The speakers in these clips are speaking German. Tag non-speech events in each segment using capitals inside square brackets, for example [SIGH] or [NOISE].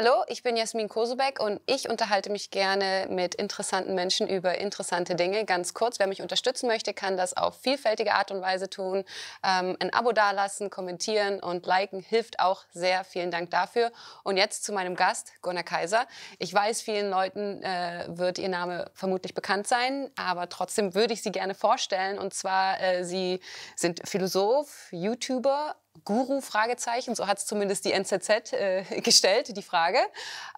Hallo, ich bin Jasmin Kosebeck und ich unterhalte mich gerne mit interessanten Menschen über interessante Dinge. Ganz kurz, wer mich unterstützen möchte, kann das auf vielfältige Art und Weise tun. Ähm, ein Abo dalassen, kommentieren und liken hilft auch sehr. Vielen Dank dafür. Und jetzt zu meinem Gast, Gunnar Kaiser. Ich weiß, vielen Leuten äh, wird Ihr Name vermutlich bekannt sein, aber trotzdem würde ich Sie gerne vorstellen. Und zwar, äh, Sie sind Philosoph, YouTuber, Guru? Fragezeichen, so hat es zumindest die NZZ äh, gestellt, die Frage.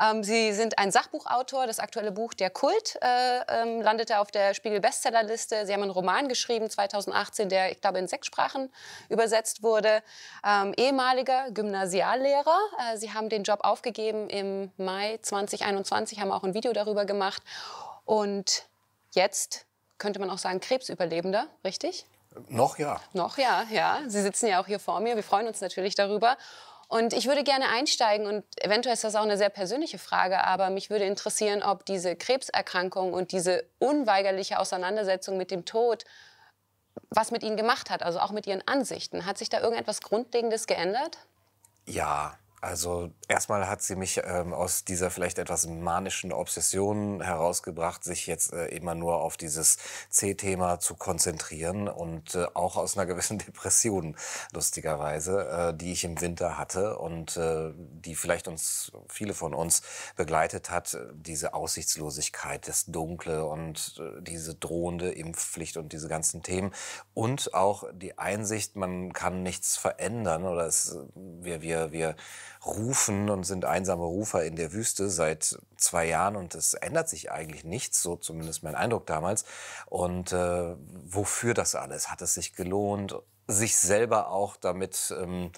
Ähm, Sie sind ein Sachbuchautor. Das aktuelle Buch Der Kult äh, ähm, landete auf der Spiegel Bestsellerliste. Sie haben einen Roman geschrieben 2018, der, ich glaube, in sechs Sprachen übersetzt wurde. Ähm, ehemaliger Gymnasiallehrer. Äh, Sie haben den Job aufgegeben im Mai 2021, haben auch ein Video darüber gemacht. Und jetzt könnte man auch sagen, Krebsüberlebender, richtig? Noch ja. Noch ja, ja. Sie sitzen ja auch hier vor mir. Wir freuen uns natürlich darüber. Und ich würde gerne einsteigen und eventuell ist das auch eine sehr persönliche Frage, aber mich würde interessieren, ob diese Krebserkrankung und diese unweigerliche Auseinandersetzung mit dem Tod was mit Ihnen gemacht hat, also auch mit Ihren Ansichten. Hat sich da irgendetwas Grundlegendes geändert? Ja, also erstmal hat sie mich ähm, aus dieser vielleicht etwas manischen Obsession herausgebracht, sich jetzt äh, immer nur auf dieses C-Thema zu konzentrieren und äh, auch aus einer [LAUGHS] gewissen Depression, lustigerweise, äh, die ich im Winter hatte und äh, die vielleicht uns, viele von uns begleitet hat, diese Aussichtslosigkeit, das Dunkle und äh, diese drohende Impfpflicht und diese ganzen Themen und auch die Einsicht, man kann nichts verändern oder es, wir, wir, wir, rufen und sind einsame Rufer in der Wüste seit zwei Jahren und es ändert sich eigentlich nichts, so zumindest mein Eindruck damals. Und äh, wofür das alles? Hat es sich gelohnt? sich selber auch damit ähm,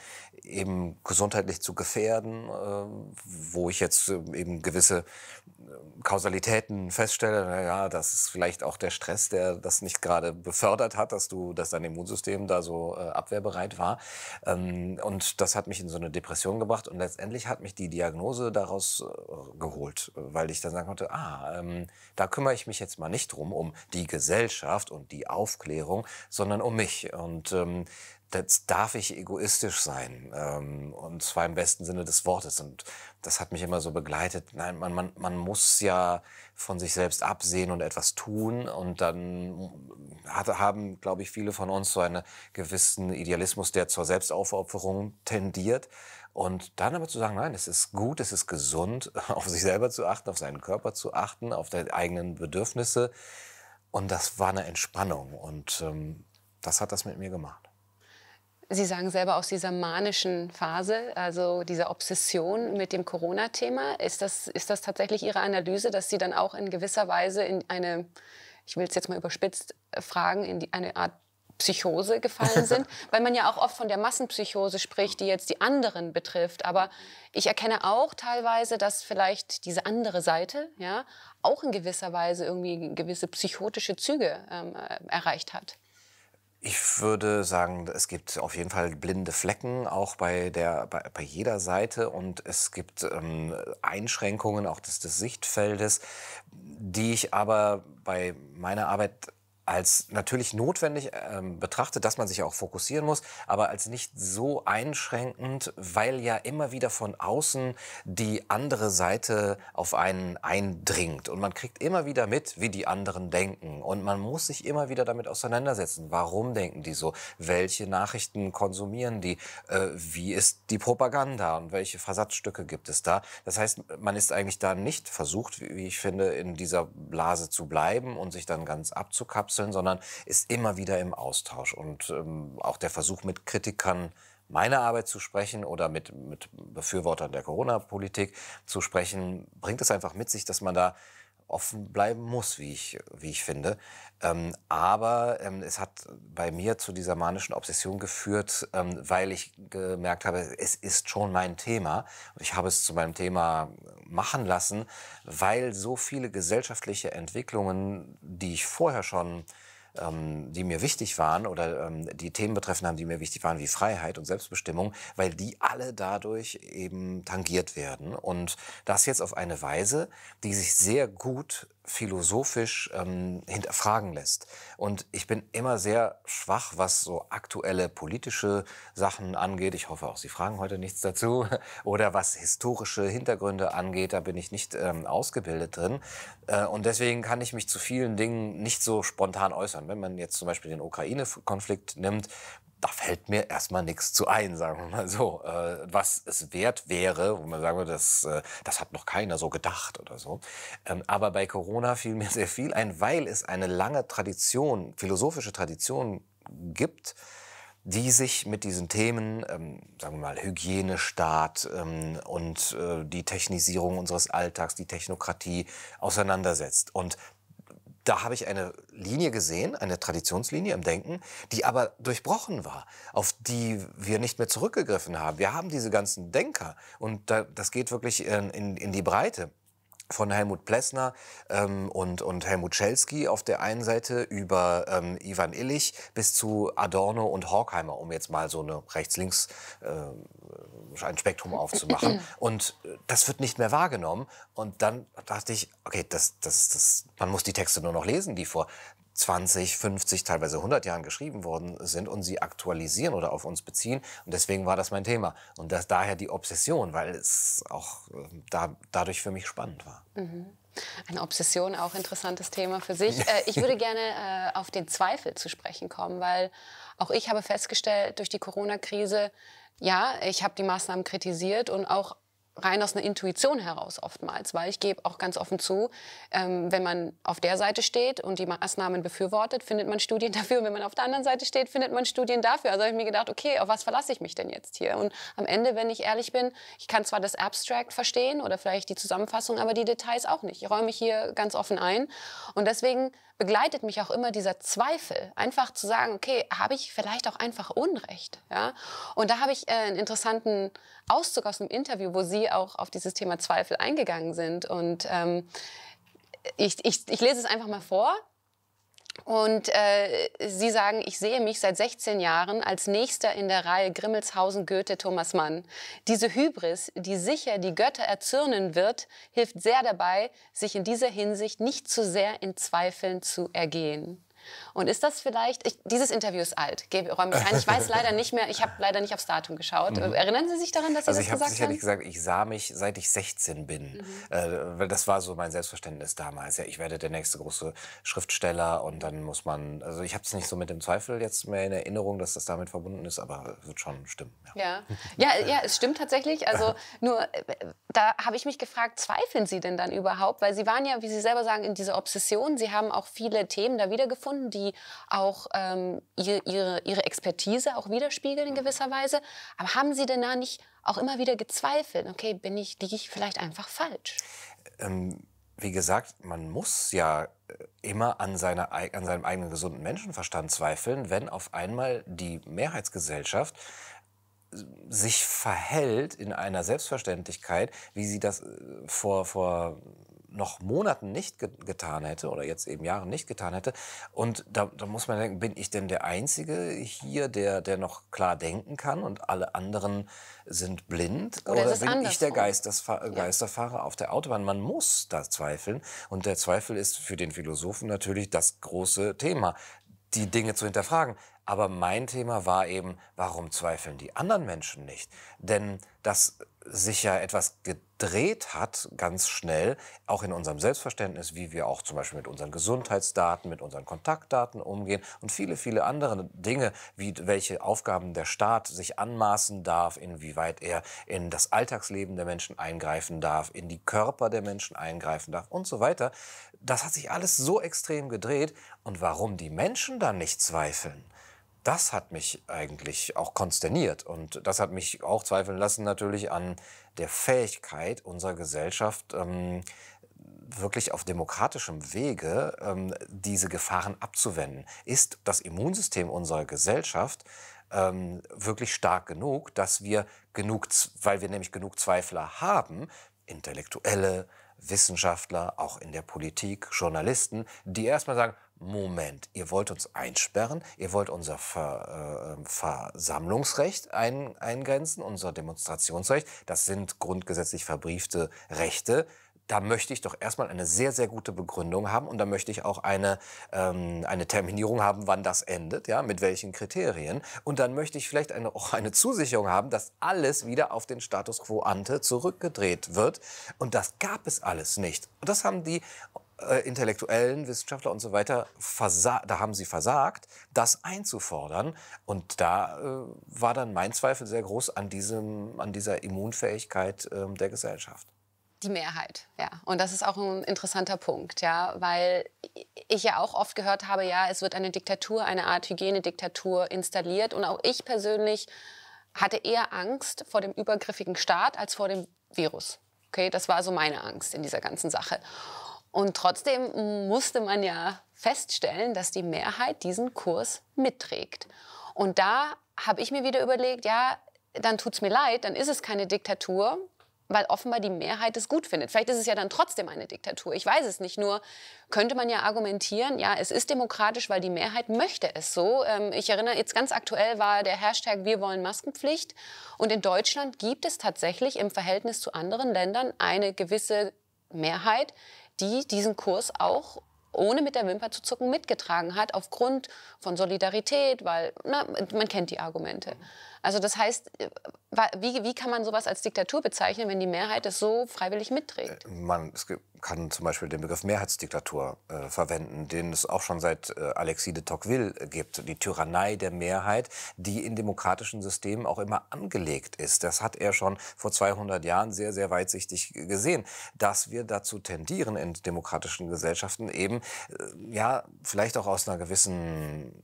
eben gesundheitlich zu gefährden, äh, wo ich jetzt äh, eben gewisse äh, Kausalitäten feststelle, naja, das ist vielleicht auch der Stress, der das nicht gerade befördert hat, dass du, dass dein Immunsystem da so äh, abwehrbereit war. Ähm, und das hat mich in so eine Depression gebracht und letztendlich hat mich die Diagnose daraus äh, geholt, weil ich dann sagen konnte, ah, ähm, da kümmere ich mich jetzt mal nicht drum, um die Gesellschaft und die Aufklärung, sondern um mich. Und ähm, ähm, jetzt darf ich egoistisch sein ähm, und zwar im besten Sinne des Wortes. Und das hat mich immer so begleitet. Nein, man, man, man muss ja von sich selbst absehen und etwas tun. Und dann hat, haben, glaube ich, viele von uns so einen gewissen Idealismus, der zur Selbstaufopferung tendiert. Und dann aber zu sagen, nein, es ist gut, es ist gesund, [LAUGHS] auf sich selber zu achten, auf seinen Körper zu achten, auf die eigenen Bedürfnisse. Und das war eine Entspannung. Und ähm, das hat das mit mir gemacht. Sie sagen selber aus dieser manischen Phase, also dieser Obsession mit dem Corona-Thema. Ist das, ist das tatsächlich Ihre Analyse, dass Sie dann auch in gewisser Weise in eine, ich will es jetzt mal überspitzt fragen, in die, eine Art Psychose gefallen sind, [LAUGHS] weil man ja auch oft von der Massenpsychose spricht, die jetzt die anderen betrifft. Aber ich erkenne auch teilweise, dass vielleicht diese andere Seite ja auch in gewisser Weise irgendwie gewisse psychotische Züge ähm, äh, erreicht hat. Ich würde sagen, es gibt auf jeden Fall blinde Flecken, auch bei, der, bei, bei jeder Seite. Und es gibt ähm, Einschränkungen auch des, des Sichtfeldes, die ich aber bei meiner Arbeit als natürlich notwendig ähm, betrachtet, dass man sich auch fokussieren muss, aber als nicht so einschränkend, weil ja immer wieder von außen die andere Seite auf einen eindringt und man kriegt immer wieder mit, wie die anderen denken und man muss sich immer wieder damit auseinandersetzen. Warum denken die so? Welche Nachrichten konsumieren die? Äh, wie ist die Propaganda und welche Versatzstücke gibt es da? Das heißt, man ist eigentlich da nicht versucht, wie ich finde, in dieser Blase zu bleiben und sich dann ganz abzukapseln wechseln, sondern ist immer wieder im Austausch. Und ähm, auch der Versuch, mit Kritikern meiner Arbeit zu sprechen oder mit, mit Befürwortern der Corona-Politik zu sprechen, bringt es einfach mit sich, dass man da offen bleiben muss, wie ich, wie ich finde. Ähm, aber ähm, es hat bei mir zu dieser manischen Obsession geführt, ähm, weil ich gemerkt habe, es ist schon mein Thema. ich habe es zu meinem Thema machen lassen, weil so viele gesellschaftliche Entwicklungen, die ich vorher schon ähm, die mir wichtig waren oder ähm, die Themen betreffen haben, die mir wichtig waren, wie Freiheit und Selbstbestimmung, weil die alle dadurch eben tangiert werden. Und das jetzt auf eine Weise, die sich sehr gut philosophisch ähm, hinterfragen lässt. Und ich bin immer sehr schwach, was so aktuelle politische Sachen angeht. Ich hoffe auch, Sie fragen heute nichts dazu. [LAUGHS] Oder was historische Hintergründe angeht, da bin ich nicht ähm, ausgebildet drin. Äh, und deswegen kann ich mich zu vielen Dingen nicht so spontan äußern. Wenn man jetzt zum Beispiel den Ukraine-Konflikt nimmt, da fällt mir erstmal nichts zu ein, sagen wir mal so. Äh, was es wert wäre, wo man sagen würde, das, äh, das hat noch keiner so gedacht oder so. Ähm, aber bei Corona fiel mir [LAUGHS] sehr viel ein, weil es eine lange Tradition, philosophische Tradition gibt, die sich mit diesen Themen, ähm, sagen wir mal, Hygienestaat ähm, und äh, die Technisierung unseres Alltags, die Technokratie auseinandersetzt. Und da habe ich eine Linie gesehen, eine Traditionslinie im Denken, die aber durchbrochen war, auf die wir nicht mehr zurückgegriffen haben. Wir haben diese ganzen Denker und das geht wirklich in, in, in die Breite von Helmut Plessner ähm, und, und Helmut Schelski auf der einen Seite über ähm, Ivan Illich bis zu Adorno und Horkheimer, um jetzt mal so eine rechts-links äh, ein Spektrum aufzumachen. [CLEARS THROAT] Und äh, das wird nicht mehr wahrgenommen. Und dann dachte ich, okay, das, das, das, man muss die Texte nur noch lesen, die vor 20, 50, teilweise 100 Jahren geschrieben worden sind und sie aktualisieren oder auf uns beziehen. Und deswegen war das mein Thema. Und das, daher die Obsession, weil es auch ähm, da, dadurch für mich spannend war. Mhm. Eine Obsession, auch interessantes Thema für sich. [LAUGHS] Äh, ich würde gerne äh, auf den Zweifel zu sprechen kommen, weil auch ich habe festgestellt, durch die Corona-Krise, ja, ich habe die Maßnahmen kritisiert und auch rein aus einer Intuition heraus oftmals, weil ich gebe auch ganz offen zu, ähm, wenn man auf der Seite steht und die Maßnahmen befürwortet, findet man Studien [LAUGHS] dafür. Und wenn man auf der anderen Seite steht, findet man Studien dafür. Also habe ich mir gedacht, okay, auf was verlasse ich mich denn jetzt hier? Und am Ende, wenn ich ehrlich bin, ich kann zwar das Abstract verstehen oder vielleicht die Zusammenfassung, aber die Details auch nicht. Ich räume mich hier ganz offen ein. Und deswegen begleitet mich auch immer dieser Zweifel, einfach zu sagen, okay, habe ich vielleicht auch einfach Unrecht? Ja? Und da habe ich äh, einen interessanten Auszug aus einem Interview, wo Sie auch auf dieses Thema Zweifel eingegangen sind. Und ähm, ich, ich, ich lese es einfach mal vor. Und äh, Sie sagen, ich sehe mich seit 16 Jahren als Nächster in der Reihe Grimmelshausen, Goethe, Thomas Mann. Diese Hybris, die sicher die Götter erzürnen wird, hilft sehr dabei, sich in dieser Hinsicht nicht zu sehr in Zweifeln zu ergehen. Und ist das vielleicht, ich, dieses Interview ist alt, gebe, räume ich ein. Ich weiß leider nicht mehr, ich habe leider nicht aufs Datum geschaut. Mhm. Erinnern Sie sich daran, dass Sie also das gesagt haben? Also ich habe sicherlich gesagt, ich sah mich, seit ich 16 bin. Mhm. Äh, das war so mein Selbstverständnis damals. Ja, ich werde der nächste große Schriftsteller und dann muss man, also ich habe es nicht so mit dem Zweifel jetzt mehr in Erinnerung, dass das damit verbunden ist, aber es wird schon stimmen. Ja, ja, ja, ja es stimmt tatsächlich. Also [LAUGHS] nur, äh, da habe ich mich gefragt, zweifeln Sie denn dann überhaupt? Weil Sie waren ja, wie Sie selber sagen, in dieser Obsession. Sie haben auch viele Themen da wiedergefunden gefunden, die auch ähm, ihre, ihre Expertise auch widerspiegeln in gewisser Weise. Aber haben Sie denn da nicht auch immer wieder gezweifelt? Okay, bin ich, liege ich vielleicht einfach falsch? Ähm, wie gesagt, man muss ja äh, immer an, seiner, an seinem eigenen gesunden Menschenverstand zweifeln, wenn auf einmal die Mehrheitsgesellschaft äh, sich verhält in einer Selbstverständlichkeit, wie sie das äh, vor, vor noch Monaten nicht ge getan hätte oder jetzt eben Jahren nicht getan hätte. Und da, da, muss man denken, bin ich denn der Einzige hier, der, der noch klar denken kann und alle anderen sind blind? Oder, oder bin andersrum. ich der Geisterfa Geisterfahrer ja. auf der Autobahn? Man muss da zweifeln. Und der Zweifel ist für den Philosophen natürlich das große Thema, die Dinge zu hinterfragen. Aber mein Thema war eben, warum zweifeln die anderen Menschen nicht? Denn dass sich ja etwas Gedanken gedreht hat, ganz schnell, auch in unserem Selbstverständnis, wie wir auch zum Beispiel mit unseren Gesundheitsdaten, mit unseren Kontaktdaten umgehen und viele, viele andere Dinge, wie welche Aufgaben der Staat sich anmaßen darf, inwieweit er in das Alltagsleben der Menschen eingreifen darf, in die Körper der Menschen eingreifen darf und so weiter. Das hat sich alles so extrem gedreht. Und warum die Menschen dann nicht zweifeln, das hat mich eigentlich auch konsterniert und das hat mich auch zweifeln lassen natürlich an der Fähigkeit unserer Gesellschaft, ähm, wirklich auf demokratischem Wege ähm, diese Gefahren abzuwenden. Ist das Immunsystem unserer Gesellschaft ähm, wirklich stark genug, dass wir genug, weil wir nämlich genug Zweifler haben, Intellektuelle, Wissenschaftler, auch in der Politik, Journalisten, die erstmal sagen, Moment, ihr wollt uns einsperren, ihr wollt unser Ver, äh, ähm, Versammlungsrecht ein, eingrenzen, unser Demonstrationsrecht, das sind grundgesetzlich verbriefte Rechte. Da möchte ich doch erstmal eine sehr, sehr gute Begründung haben und da möchte ich auch eine, ähm, eine Terminierung haben, wann das endet, ja, mit welchen Kriterien. Und dann möchte ich vielleicht eine, auch eine Zusicherung haben, dass alles wieder auf den Status quo ante zurückgedreht wird. Und das gab es alles nicht. Und das haben die äh, Intellektuellen, Wissenschaftler und so weiter, da haben sie versagt, das einzufordern. Und da äh, war dann mein Zweifel sehr groß an, diesem, an dieser Immunfähigkeit äh, der Gesellschaft. Die Mehrheit, ja. Und das ist auch ein interessanter Punkt, ja, weil ich ja auch oft gehört habe, ja, es wird eine Diktatur, eine Art Hygienediktatur installiert. Und auch ich persönlich hatte eher Angst vor dem übergriffigen Staat als vor dem Virus. Okay, das war so meine Angst in dieser ganzen Sache. Und trotzdem musste man ja feststellen, dass die Mehrheit diesen Kurs mitträgt. Und da habe ich mir wieder überlegt, ja, dann tut es mir leid, dann ist es keine Diktatur, weil offenbar die Mehrheit es gut findet. Vielleicht ist es ja dann trotzdem eine Diktatur. Ich weiß es nicht. Nur könnte man ja argumentieren, ja, es ist demokratisch, weil die Mehrheit möchte es so. Ähm, ich erinnere, jetzt ganz aktuell war der Hashtag Wir wollen Maskenpflicht. Und in Deutschland gibt es tatsächlich im Verhältnis zu anderen Ländern eine gewisse Mehrheit, die diesen Kurs auch ohne mit der Wimper zu zucken mitgetragen hat, aufgrund von Solidarität, weil na, man kennt die Argumente. Also das heißt, äh, wie, wie kann man sowas als Diktatur bezeichnen, wenn die Mehrheit es so freiwillig mitträgt? Äh, man kann zum Beispiel den Begriff Mehrheitsdiktatur äh, verwenden, den es auch schon seit äh, Alexis de Tocqueville äh, gibt. Die Tyrannei der Mehrheit, die in demokratischen Systemen auch immer angelegt ist. Das hat er schon vor 200 Jahren sehr, sehr weitsichtig gesehen, dass wir dazu tendieren in demokratischen Gesellschaften eben, äh, ja, vielleicht auch aus einer gewissen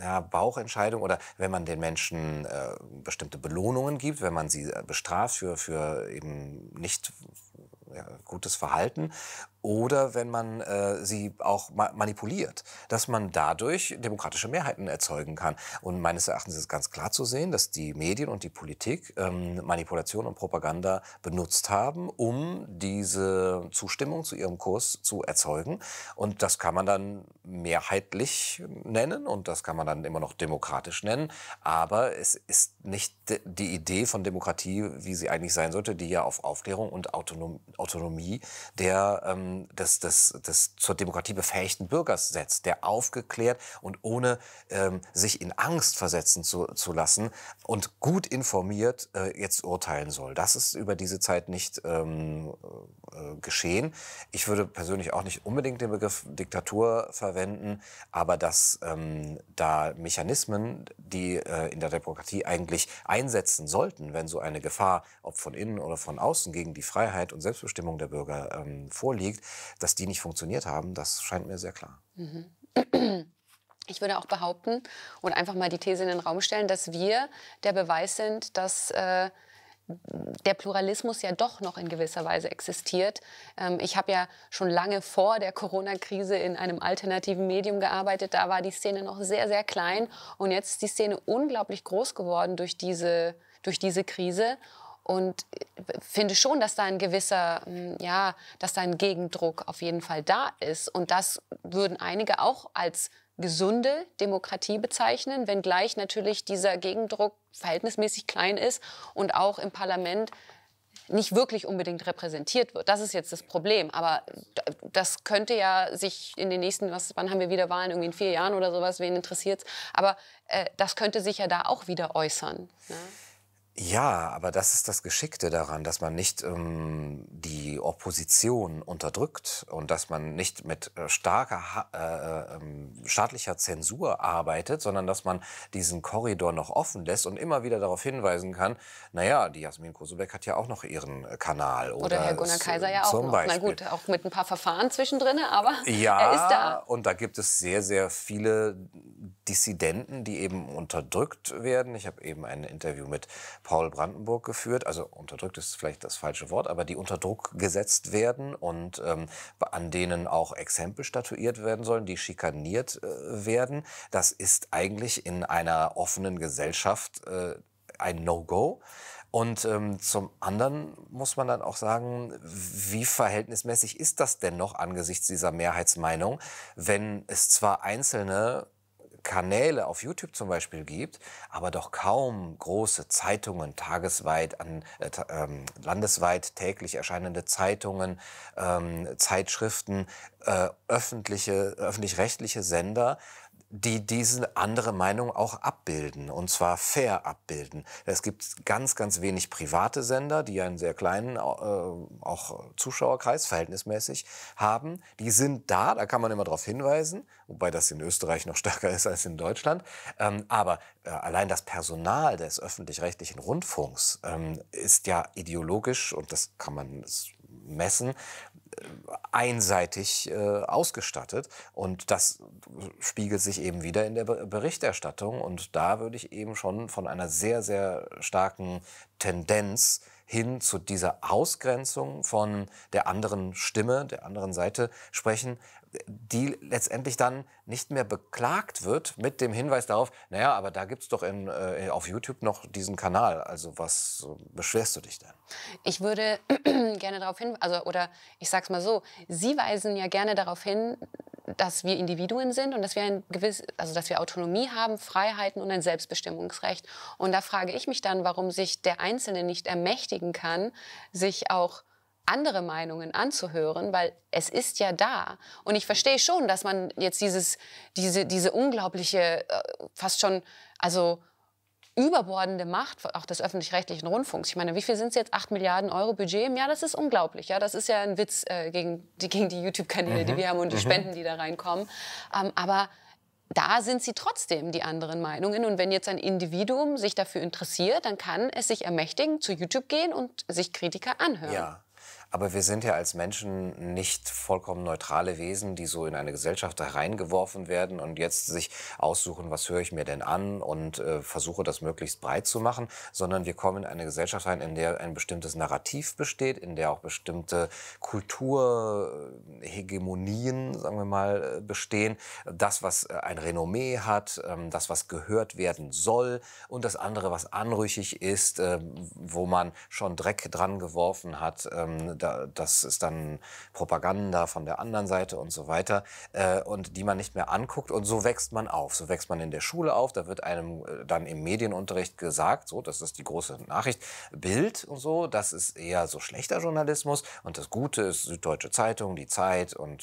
ja, Bauchentscheidung oder wenn man den Menschen äh, bestimmte Belohnungen gibt, wenn man sie äh, bestraft für, für eben nicht ja, gutes Verhalten oder wenn man äh, sie auch ma manipuliert, dass man dadurch demokratische Mehrheiten erzeugen kann. Und meines Erachtens ist ganz klar zu sehen, dass die Medien und die Politik ähm, Manipulation und Propaganda benutzt haben, um diese Zustimmung zu ihrem Kurs zu erzeugen. Und das kann man dann mehrheitlich nennen und das kann man dann immer noch demokratisch nennen. Aber es ist nicht die Idee von Demokratie, wie sie eigentlich sein sollte, die ja auf Aufklärung und Autonom Autonomie der ähm, des, des, des zur Demokratie befähigten Bürgers setzt, der aufgeklärt und ohne ähm, sich in Angst versetzen zu, zu lassen und gut informiert äh, jetzt urteilen soll. Das ist über diese Zeit nicht ähm, äh, geschehen. Ich würde persönlich auch nicht unbedingt den Begriff Diktatur verwenden, aber dass ähm, da Mechanismen, die äh, in der Demokratie eigentlich einsetzen sollten, wenn so eine Gefahr, ob von innen oder von außen gegen die Freiheit und Selbstbestimmung der Bürger ähm, vorliegt, dass die nicht funktioniert haben, das scheint mir sehr klar. Mhm. Ich würde auch behaupten und einfach mal die These in den Raum stellen, dass wir der Beweis sind, dass äh, der Pluralismus ja doch noch in gewisser Weise existiert. Ähm, ich habe ja schon lange vor der Corona-Krise in einem alternativen Medium gearbeitet. Da war die Szene noch sehr, sehr klein. Und jetzt ist die Szene unglaublich groß geworden durch diese, durch diese Krise und äh, finde schon, dass da ein gewisser, hm, ja, dass da ein Gegendruck auf jeden Fall da ist. Und das würden einige auch als gesunde Demokratie bezeichnen, wenngleich natürlich dieser Gegendruck verhältnismäßig klein ist und auch im Parlament nicht wirklich unbedingt repräsentiert wird. Das ist jetzt das Problem. Aber das könnte ja sich in den nächsten, was, wann haben wir wieder Wahlen? Irgendwie in vier Jahren oder sowas, wen interessiert es? Aber äh, das könnte sich ja da auch wieder äußern. Ne? Ja, aber das ist das Geschickte daran, dass man nicht ähm, die Opposition unterdrückt und dass man nicht mit äh, starker äh, äh ähm, staatlicher Zensur arbeitet, sondern dass man diesen Korridor noch offen lässt und immer wieder darauf hinweisen kann, naja, die Jasmin Kosubek hat ja auch noch ihren äh, Kanal. Oder, oder Herr Gunnar Kaiser ja auch noch. Beispiel. Na gut, auch mit ein paar Verfahren zwischendrin, aber [LAUGHS] ja, er ist da. und da gibt es sehr, sehr viele Dissidenten, die eben unterdrückt werden. Ich habe eben ein Interview mit Paul Brandenburg geführt. Also unterdrückt ist vielleicht das falsche Wort, aber die unter Druck gesetzt werden und ähm, an denen auch Exempel statuiert werden sollen, die schikaniert äh, werden. Das ist eigentlich in einer offenen Gesellschaft äh, ein No-Go. Und ähm, zum anderen muss man dann auch sagen, wie verhältnismäßig ist das denn noch angesichts dieser Mehrheitsmeinung, wenn es zwar einzelne Kanäle auf YouTube zum Beispiel gibt, aber doch kaum große Zeitungen, tagesweit, an, äh, ähm, landesweit täglich erscheinende Zeitungen, ähm, Zeitschriften, äh, öffentliche, öffentlich-rechtliche Sender die diese andere Meinung auch abbilden und zwar fair abbilden. Es gibt ganz, ganz wenig private Sender, die einen sehr kleinen äh, auch Zuschauerkreis verhältnismäßig haben. Die sind da, da kann man immer darauf hinweisen, wobei das in Österreich noch stärker ist als in Deutschland. Ähm, aber äh, allein das Personal des öffentlich-rechtlichen Rundfunks ähm, ist ja ideologisch und das kann man messen, einseitig äh, ausgestattet. Und das spiegelt sich eben wieder in der Berichterstattung. Und da würde ich eben schon von einer sehr, sehr starken Tendenz hin zu dieser Ausgrenzung von der anderen Stimme, der anderen Seite sprechen, die letztendlich dann nicht mehr beklagt wird mit dem Hinweis darauf, naja, aber da gibt es doch in, äh, auf YouTube noch diesen Kanal. Also was beschwerst du dich denn? Ich würde [CLEARS THROAT] gerne darauf hin, also oder ich sag's mal so, Sie weisen ja gerne darauf hin, dass wir Individuen sind und dass wir ein gewiss, also dass wir Autonomie haben, Freiheiten und ein Selbstbestimmungsrecht. Und da frage ich mich dann, warum sich der Einzelne nicht ermächtigen kann, sich auch andere Meinungen anzuhören, weil es ist ja da. Und ich verstehe schon, dass man jetzt dieses, diese, diese unglaubliche, äh, fast schon, also überbordende Macht auch des öffentlich-rechtlichen Rundfunks. Ich meine, wie viel sind es jetzt? 8 Milliarden Euro Budget im Jahr? Das ist unglaublich. Ja? Das ist ja ein Witz äh, gegen die, gegen die YouTube-Kanäle, mhm. die wir haben und die mhm. Spenden, die da reinkommen. Ähm, aber da sind sie trotzdem die anderen Meinungen. Und wenn jetzt ein Individuum sich dafür interessiert, dann kann es sich ermächtigen, zu YouTube gehen und sich Kritiker anhören. Ja. Aber wir sind ja als Menschen nicht vollkommen neutrale Wesen, die so in eine Gesellschaft hereingeworfen werden und jetzt sich aussuchen, was höre ich mir denn an und äh, versuche das möglichst breit zu machen, sondern wir kommen in eine Gesellschaft rein, in der ein bestimmtes Narrativ besteht, in der auch bestimmte Kulturhegemonien, sagen wir mal, äh, bestehen. Das, was äh, ein Renommee hat, ähm, das, was gehört werden soll und das andere, was anrüchig ist, äh, wo man schon Dreck dran geworfen hat ähm, da, das ist dann Propaganda von der anderen Seite und so weiter, äh, und die man nicht mehr anguckt. Und so wächst man auf. So wächst man in der Schule auf. Da wird einem äh, dann im Medienunterricht gesagt, so, das ist die große Nachricht, Bild und so, das ist eher so schlechter Journalismus. Und das Gute ist Süddeutsche Zeitung, die Zeit und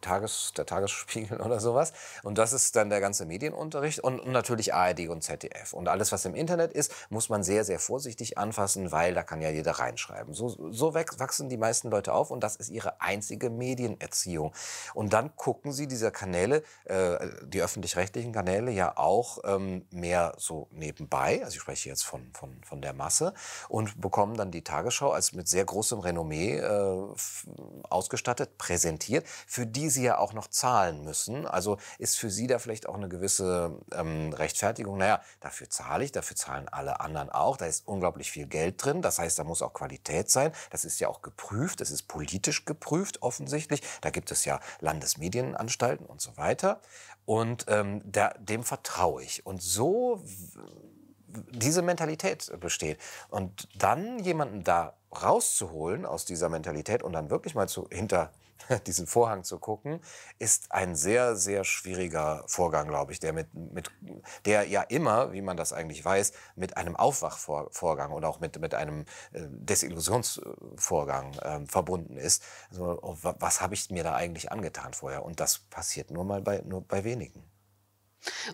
Tages-, der Tagesspiegel [LAUGHS] oder sowas. Und das ist dann der ganze Medienunterricht und, natürlich ARD und ZDF. Und alles, was im Internet ist, muss man sehr, sehr vorsichtig anfassen, weil da kann ja jeder reinschreiben. So, so wachsen die meisten Leute auf und das ist ihre einzige Medienerziehung. Und dann gucken sie diese Kanäle, äh, die öffentlich-rechtlichen Kanäle, ja auch ähm, mehr so nebenbei. Also ich spreche jetzt von, von, von der Masse und bekommen dann die Tagesschau als mit sehr großem Renommee äh, ausgestattet, präsentiert. Für die sie ja auch noch zahlen müssen. Also ist für sie da vielleicht auch eine gewisse ähm, Rechtfertigung. Naja, dafür zahle ich, dafür zahlen alle anderen auch. Da ist unglaublich viel Geld drin. Das heißt, da muss auch Qualität sein. Das ist ja auch geprüft. Das ist politisch geprüft, offensichtlich. Da gibt es ja Landesmedienanstalten und so weiter. Und ähm, da, dem vertraue ich. Und so diese Mentalität besteht. Und dann jemanden da rauszuholen aus dieser Mentalität und dann wirklich mal zu, hinter [LAUGHS] diesen Vorhang zu gucken, ist ein sehr, sehr schwieriger Vorgang, glaube ich, der, mit, mit, der ja immer, wie man das eigentlich weiß, mit einem Aufwachvorgang oder auch mit, mit einem äh, Desillusionsvorgang äh, verbunden ist. Also, was habe ich mir da eigentlich angetan vorher? Und das passiert nur mal bei, nur bei wenigen.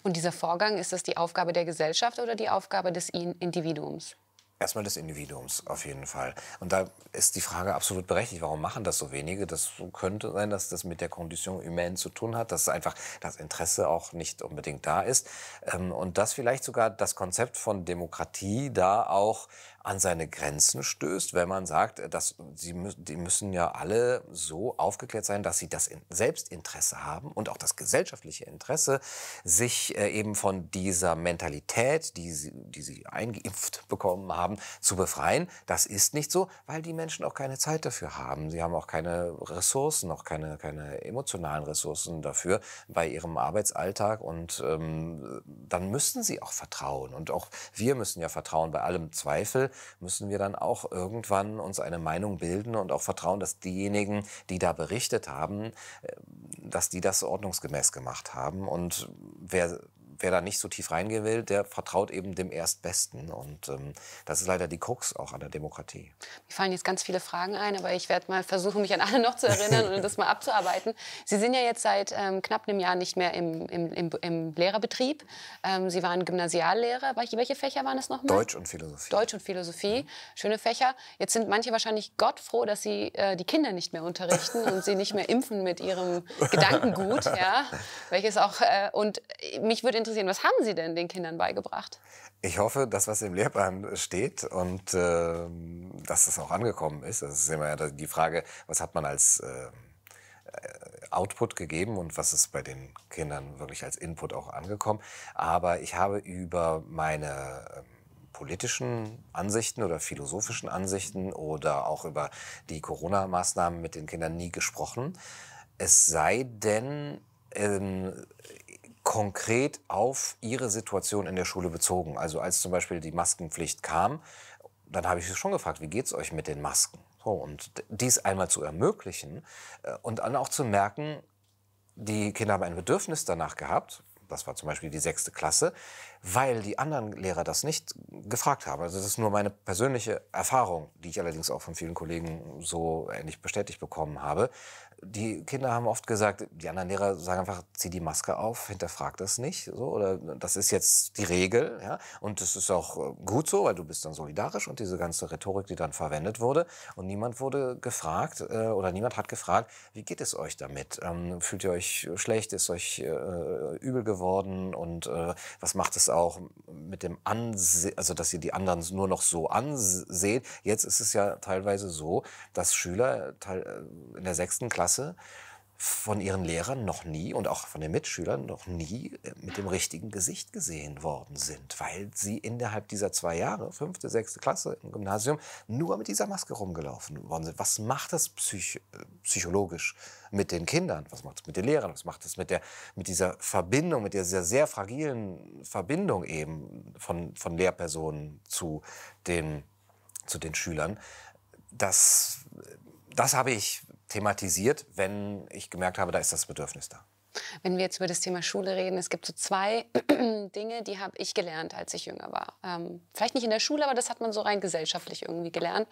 Und dieser Vorgang, ist das die Aufgabe der Gesellschaft oder die Aufgabe des Individuums? Erstmal des Individuums auf jeden Fall. Und da ist die Frage absolut berechtigt, warum machen das so wenige? Das könnte sein, dass das mit der Condition humaine zu tun hat, dass einfach das Interesse auch nicht unbedingt da ist. Ähm, und dass vielleicht sogar das Konzept von Demokratie da auch an seine Grenzen stößt, wenn man sagt, äh, dass sie die müssen ja alle so aufgeklärt sein, dass sie das Selbstinteresse haben und auch das gesellschaftliche Interesse, sich äh, eben von dieser Mentalität, die sie, die sie eingeimpft bekommen haben, zu befreien. Das ist nicht so, weil die Menschen auch keine Zeit dafür haben. Sie haben auch keine Ressourcen, auch keine, keine emotionalen Ressourcen dafür bei ihrem Arbeitsalltag und ähm, dann müssen sie auch vertrauen. Und auch wir müssen ja vertrauen bei allem Zweifel müssen wir dann auch irgendwann uns eine Meinung bilden und auch vertrauen, dass diejenigen, die da berichtet haben, äh, dass die das ordnungsgemäß gemacht haben. Und wer wer da nicht so tief reingehen will, der vertraut eben dem Erstbesten. Und ähm, das ist leider die Krux auch an der Demokratie. Mir fallen jetzt ganz viele Fragen ein, aber ich werde mal versuchen, mich an alle noch zu erinnern und das mal abzuarbeiten. Sie sind ja jetzt seit ähm, knapp einem Jahr nicht mehr im, im, im, im Lehrerbetrieb. Ähm, Sie waren Gymnasiallehrer. Welche Fächer waren es noch? Deutsch und Philosophie. Deutsch und Philosophie. Mhm. Schöne Fächer. Jetzt sind manche wahrscheinlich Gott froh, dass Sie äh, die Kinder nicht mehr unterrichten und sie nicht mehr impfen mit ihrem Gedankengut. Ja, welches auch, äh, und mich würde interessieren, interessieren, was haben Sie denn den Kindern beigebracht? Ich hoffe, dass was im Lehrplan steht und äh, dass es auch angekommen ist. Das ist immer die Frage, was hat man als ähm, äh, Output gegeben und was ist bei den Kindern wirklich als Input auch angekommen. Aber ich habe über meine ähm, politischen Ansichten oder philosophischen Ansichten oder auch über die Corona-Maßnahmen mit den Kindern nie gesprochen. Es sei denn, ähm, konkret auf Ihre Situation in der Schule bezogen. Also als zum Beispiel die Maskenpflicht kam, dann habe ich Sie schon gefragt, wie geht es euch mit den Masken? So, und dies einmal zu ermöglichen äh, und dann auch zu merken, die Kinder haben ein Bedürfnis danach gehabt, das war zum Beispiel die sechste Klasse, weil die anderen Lehrer das nicht gefragt haben. Also das ist nur meine persönliche Erfahrung, die ich allerdings auch von vielen Kollegen so ähnlich bestätigt bekommen habe die Kinder haben oft gesagt, die anderen Lehrer sagen einfach, zieh die Maske auf, hinterfrag das nicht, so, oder das ist jetzt die Regel, ja, und das ist auch äh, gut so, weil du bist dann solidarisch und diese ganze Rhetorik, die dann verwendet wurde, und niemand wurde gefragt, äh, oder niemand hat gefragt, wie geht es euch damit? Ähm, fühlt ihr euch schlecht, ist euch äh, übel geworden und äh, was macht es auch mit dem Ansehen, also dass ihr die anderen nur noch so anseht? Jetzt ist es ja teilweise so, dass Schüler äh, in der sechsten Klasse Klasse von ihren Lehrern noch nie und auch von den Mitschülern noch nie äh, mit dem richtigen Gesicht gesehen worden sind, weil sie innerhalb dieser zwei Jahre, fünfte, sechste Klasse im Gymnasium, nur mit dieser Maske rumgelaufen worden sind. Was macht das psych äh, psychologisch mit den Kindern? Was macht es mit den Lehrern? Was macht es mit, mit dieser Verbindung, mit dieser sehr fragilen Verbindung eben von, von Lehrpersonen zu den, zu den Schülern? Das, das habe ich thematisiert, wenn ich gemerkt habe, da ist das Bedürfnis da. Wenn wir jetzt über das Thema Schule reden, es gibt so zwei [CLEARS THROAT] Dinge, die habe ich gelernt, als ich jünger war. Ähm, vielleicht nicht in der Schule, aber das hat man so rein gesellschaftlich irgendwie gelernt.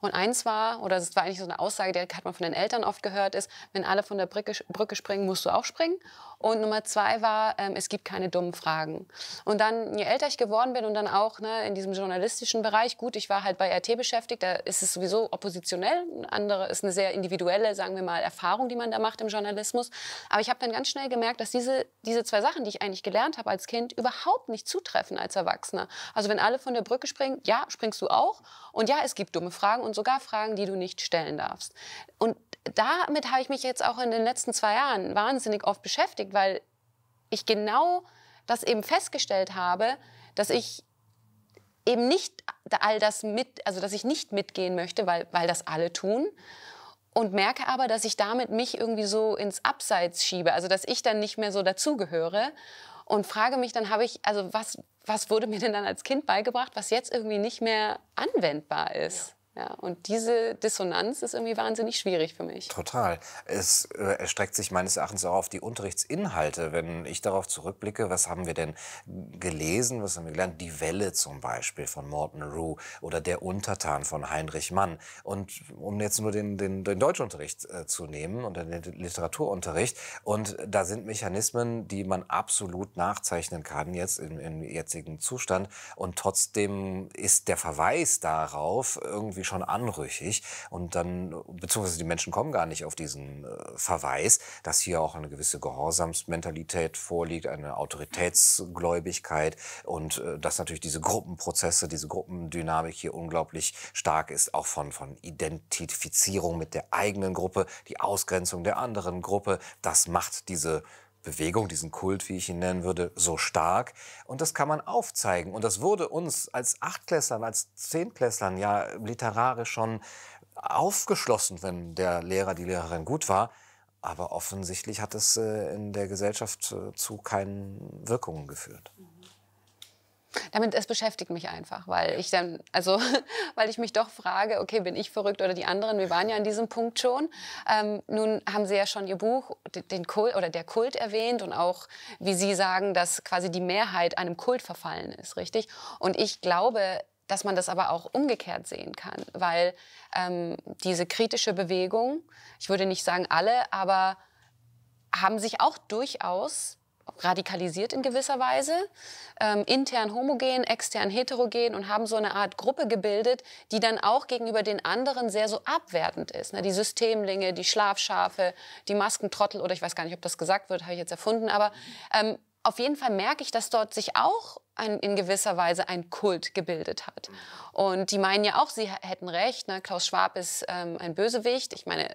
Und eins war, oder es war eigentlich so eine Aussage, die hat man von den Eltern oft gehört, ist, wenn alle von der Brücke, Brücke springen, musst du auch springen. Und Nummer zwei war, ähm, es gibt keine dummen Fragen. Und dann, je älter ich geworden bin und dann auch ne, in diesem journalistischen Bereich, gut, ich war halt bei RT beschäftigt, da ist es sowieso oppositionell. Andere ist eine sehr individuelle, sagen wir mal, Erfahrung, die man da macht im Journalismus. Aber ich habe dann ganz schnell gemerkt, dass diese, diese zwei Sachen, die ich eigentlich gelernt habe als Kind, überhaupt nicht zutreffen als Erwachsener. Also wenn alle von der Brücke springen, ja, springst du auch. Und ja, es gibt dumme Fragen und sogar Fragen, die du nicht stellen darfst. Und damit habe ich mich jetzt auch in den letzten zwei Jahren wahnsinnig oft beschäftigt, weil ich genau das eben festgestellt habe, dass ich eben nicht all das mit, also dass ich nicht mitgehen möchte, weil, weil das alle tun. Und merke aber, dass ich damit mich irgendwie so ins Abseits schiebe, also dass ich dann nicht mehr so dazugehöre. Und frage mich dann, habe ich, also was, was wurde mir denn dann als Kind beigebracht, was jetzt irgendwie nicht mehr anwendbar ist? Ja. Ja, und diese Dissonanz ist irgendwie wahnsinnig schwierig für mich. Total. Es äh, erstreckt sich meines Erachtens auch auf die Unterrichtsinhalte. Wenn ich darauf zurückblicke, was haben wir denn gelesen, was haben wir gelernt? Die Welle zum Beispiel von Morton Rue oder Der Untertan von Heinrich Mann. Und um jetzt nur den, den, den Deutschunterricht äh, zu nehmen und den Literaturunterricht. Und da sind Mechanismen, die man absolut nachzeichnen kann jetzt im, im jetzigen Zustand. Und trotzdem ist der Verweis darauf irgendwie schon anrüchig. Und dann, beziehungsweise die Menschen kommen gar nicht auf diesen äh, Verweis, dass hier auch eine gewisse Gehorsamsmentalität vorliegt, eine Autoritätsgläubigkeit und äh, dass natürlich diese Gruppenprozesse, diese Gruppendynamik hier unglaublich stark ist, auch von, von Identifizierung mit der eigenen Gruppe, die Ausgrenzung der anderen Gruppe. Das macht diese Bewegung, diesen Kult, wie ich ihn nennen würde, so stark. Und das kann man aufzeigen. Und das wurde uns als Achtklässlern, als Zehntklässlern ja literarisch schon aufgeschlossen, wenn der Lehrer, die Lehrerin gut war. Aber offensichtlich hat es äh, in der Gesellschaft äh, zu keinen Wirkungen geführt damit, es beschäftigt mich einfach, weil ich dann, also, [LAUGHS] weil ich mich doch frage, okay, bin ich verrückt oder die anderen? Wir waren ja an diesem Punkt schon. Ähm, nun haben Sie ja schon Ihr Buch, den Kult oder der Kult erwähnt und auch, wie Sie sagen, dass quasi die Mehrheit einem Kult verfallen ist, richtig? Und ich glaube, dass man das aber auch umgekehrt sehen kann, weil ähm, diese kritische Bewegung, ich würde nicht sagen alle, aber haben sich auch durchaus radikalisiert in gewisser Weise, ähm, intern homogen, extern heterogen und haben so eine Art Gruppe gebildet, die dann auch gegenüber den anderen sehr so abwertend ist. Ne? Die Systemlinge, die Schlafschafe, die Maskentrottel oder ich weiß gar nicht, ob das gesagt wird, habe ich jetzt erfunden, aber ähm, auf jeden Fall merke ich, dass dort sich auch ein, in gewisser Weise ein Kult gebildet hat. Mhm. Und die meinen ja auch, sie hätten recht. Ne? Klaus Schwab ist ähm, ein Bösewicht. Ich meine,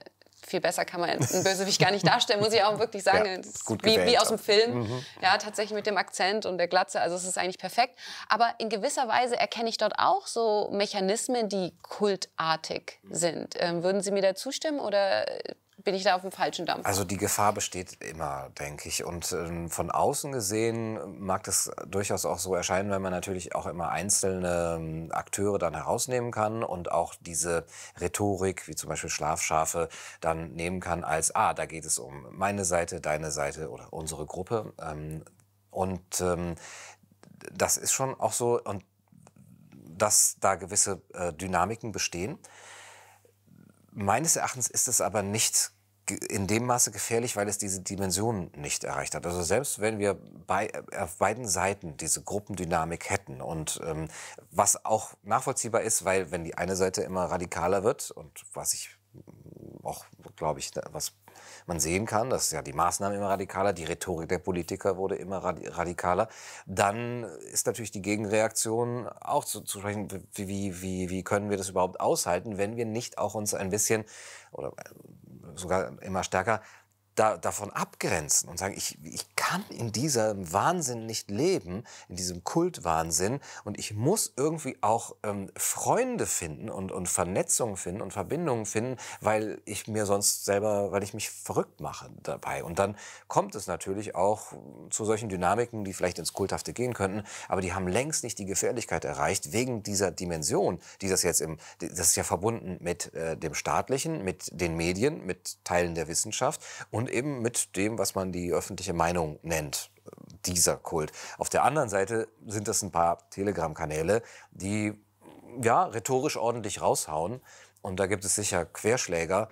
viel besser kann man einen Bösewicht gar nicht darstellen, muss ich auch wirklich [LAUGHS] sagen. Ja, gut wie, wie aus dem Film. Mhm. Ja, tatsächlich mit dem Akzent und der Glatze. Also es ist eigentlich perfekt. Aber in gewisser Weise erkenne ich dort auch so Mechanismen, die kultartig sind. Ähm, würden Sie mir da zustimmen oder äh, bin ich da auf dem falschen Dampf? Also die Gefahr besteht immer, denke ich. Und ähm, von außen gesehen mag das durchaus auch so erscheinen, weil man natürlich auch immer einzelne ähm, Akteure dann herausnehmen kann und auch diese Rhetorik, wie zum Beispiel Schlafschafe, dann nehmen kann als, ah, da geht es um meine Seite, deine Seite oder unsere Gruppe. Ähm, und ähm, das ist schon auch so, und dass da gewisse äh, Dynamiken bestehen. Meines Erachtens ist es aber nicht in dem Maße gefährlich, weil es diese Dimension nicht erreicht hat. Also selbst wenn wir bei, äh, auf beiden Seiten diese Gruppendynamik hätten und ähm, was auch nachvollziehbar ist, weil wenn die eine Seite immer radikaler wird und was ich mm, auch, glaube ich, was man sehen kann, dass ja die Maßnahmen immer radikaler, die Rhetorik der Politiker wurde immer radikaler, dann ist natürlich die Gegenreaktion auch zu, zu sprechen, wie, wie, wie können wir das überhaupt aushalten, wenn wir nicht auch uns ein bisschen oder äh, sogar immer stärker da, davon abgrenzen und sagen, ich, ich kann in diesem Wahnsinn nicht leben, in diesem Kultwahnsinn und ich muss irgendwie auch ähm, Freunde finden und, und Vernetzungen finden und Verbindungen finden, weil ich mir sonst selber, weil ich mich verrückt mache dabei. Und dann kommt es natürlich auch zu solchen Dynamiken, die vielleicht ins Kulthafte gehen könnten, aber die haben längst nicht die Gefährlichkeit erreicht, wegen dieser Dimension, die das jetzt im, das ist ja verbunden mit äh, dem Staatlichen, mit den Medien, mit Teilen der Wissenschaft und und eben mit dem, was man die öffentliche Meinung nennt, dieser Kult. Auf der anderen Seite sind das ein paar Telegram-Kanäle, die ja rhetorisch ordentlich raushauen und da gibt es sicher Querschläger,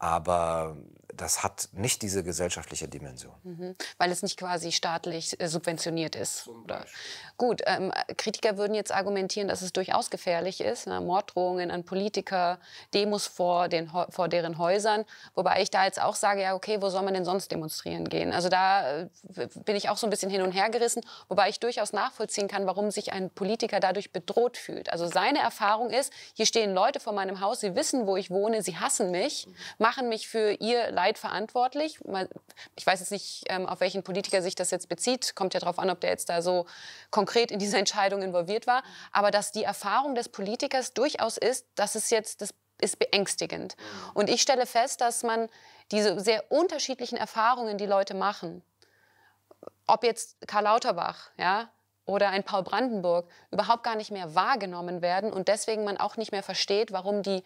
aber das hat nicht diese gesellschaftliche Dimension. Mhm. Weil es nicht quasi staatlich äh, subventioniert ist. Gut, ähm, Kritiker würden jetzt argumentieren, dass es durchaus gefährlich ist. Ne? Morddrohungen an Politiker, Demos vor, den, vor deren Häusern. Wobei ich da jetzt auch sage, ja, okay, wo soll man denn sonst demonstrieren gehen? Also da äh, bin ich auch so ein bisschen hin und her gerissen. Wobei ich durchaus nachvollziehen kann, warum sich ein Politiker dadurch bedroht fühlt. Also seine Erfahrung ist, hier stehen Leute vor meinem Haus, sie wissen, wo ich wohne, sie hassen mich, mhm. machen mich für ihr Land. Leid verantwortlich. Ich weiß jetzt nicht, ähm, auf welchen Politiker sich das jetzt bezieht. Kommt ja darauf an, ob der jetzt da so konkret in diese [LAUGHS] Entscheidung involviert war. Aber dass die Erfahrung des Politikers durchaus ist, dass es jetzt das ist beängstigend. Mhm. Und ich stelle fest, dass man diese sehr unterschiedlichen Erfahrungen, die Leute machen, ob jetzt Karl Lauterbach ja, oder ein Paul Brandenburg, überhaupt gar nicht mehr wahrgenommen werden und deswegen man auch nicht mehr versteht, warum die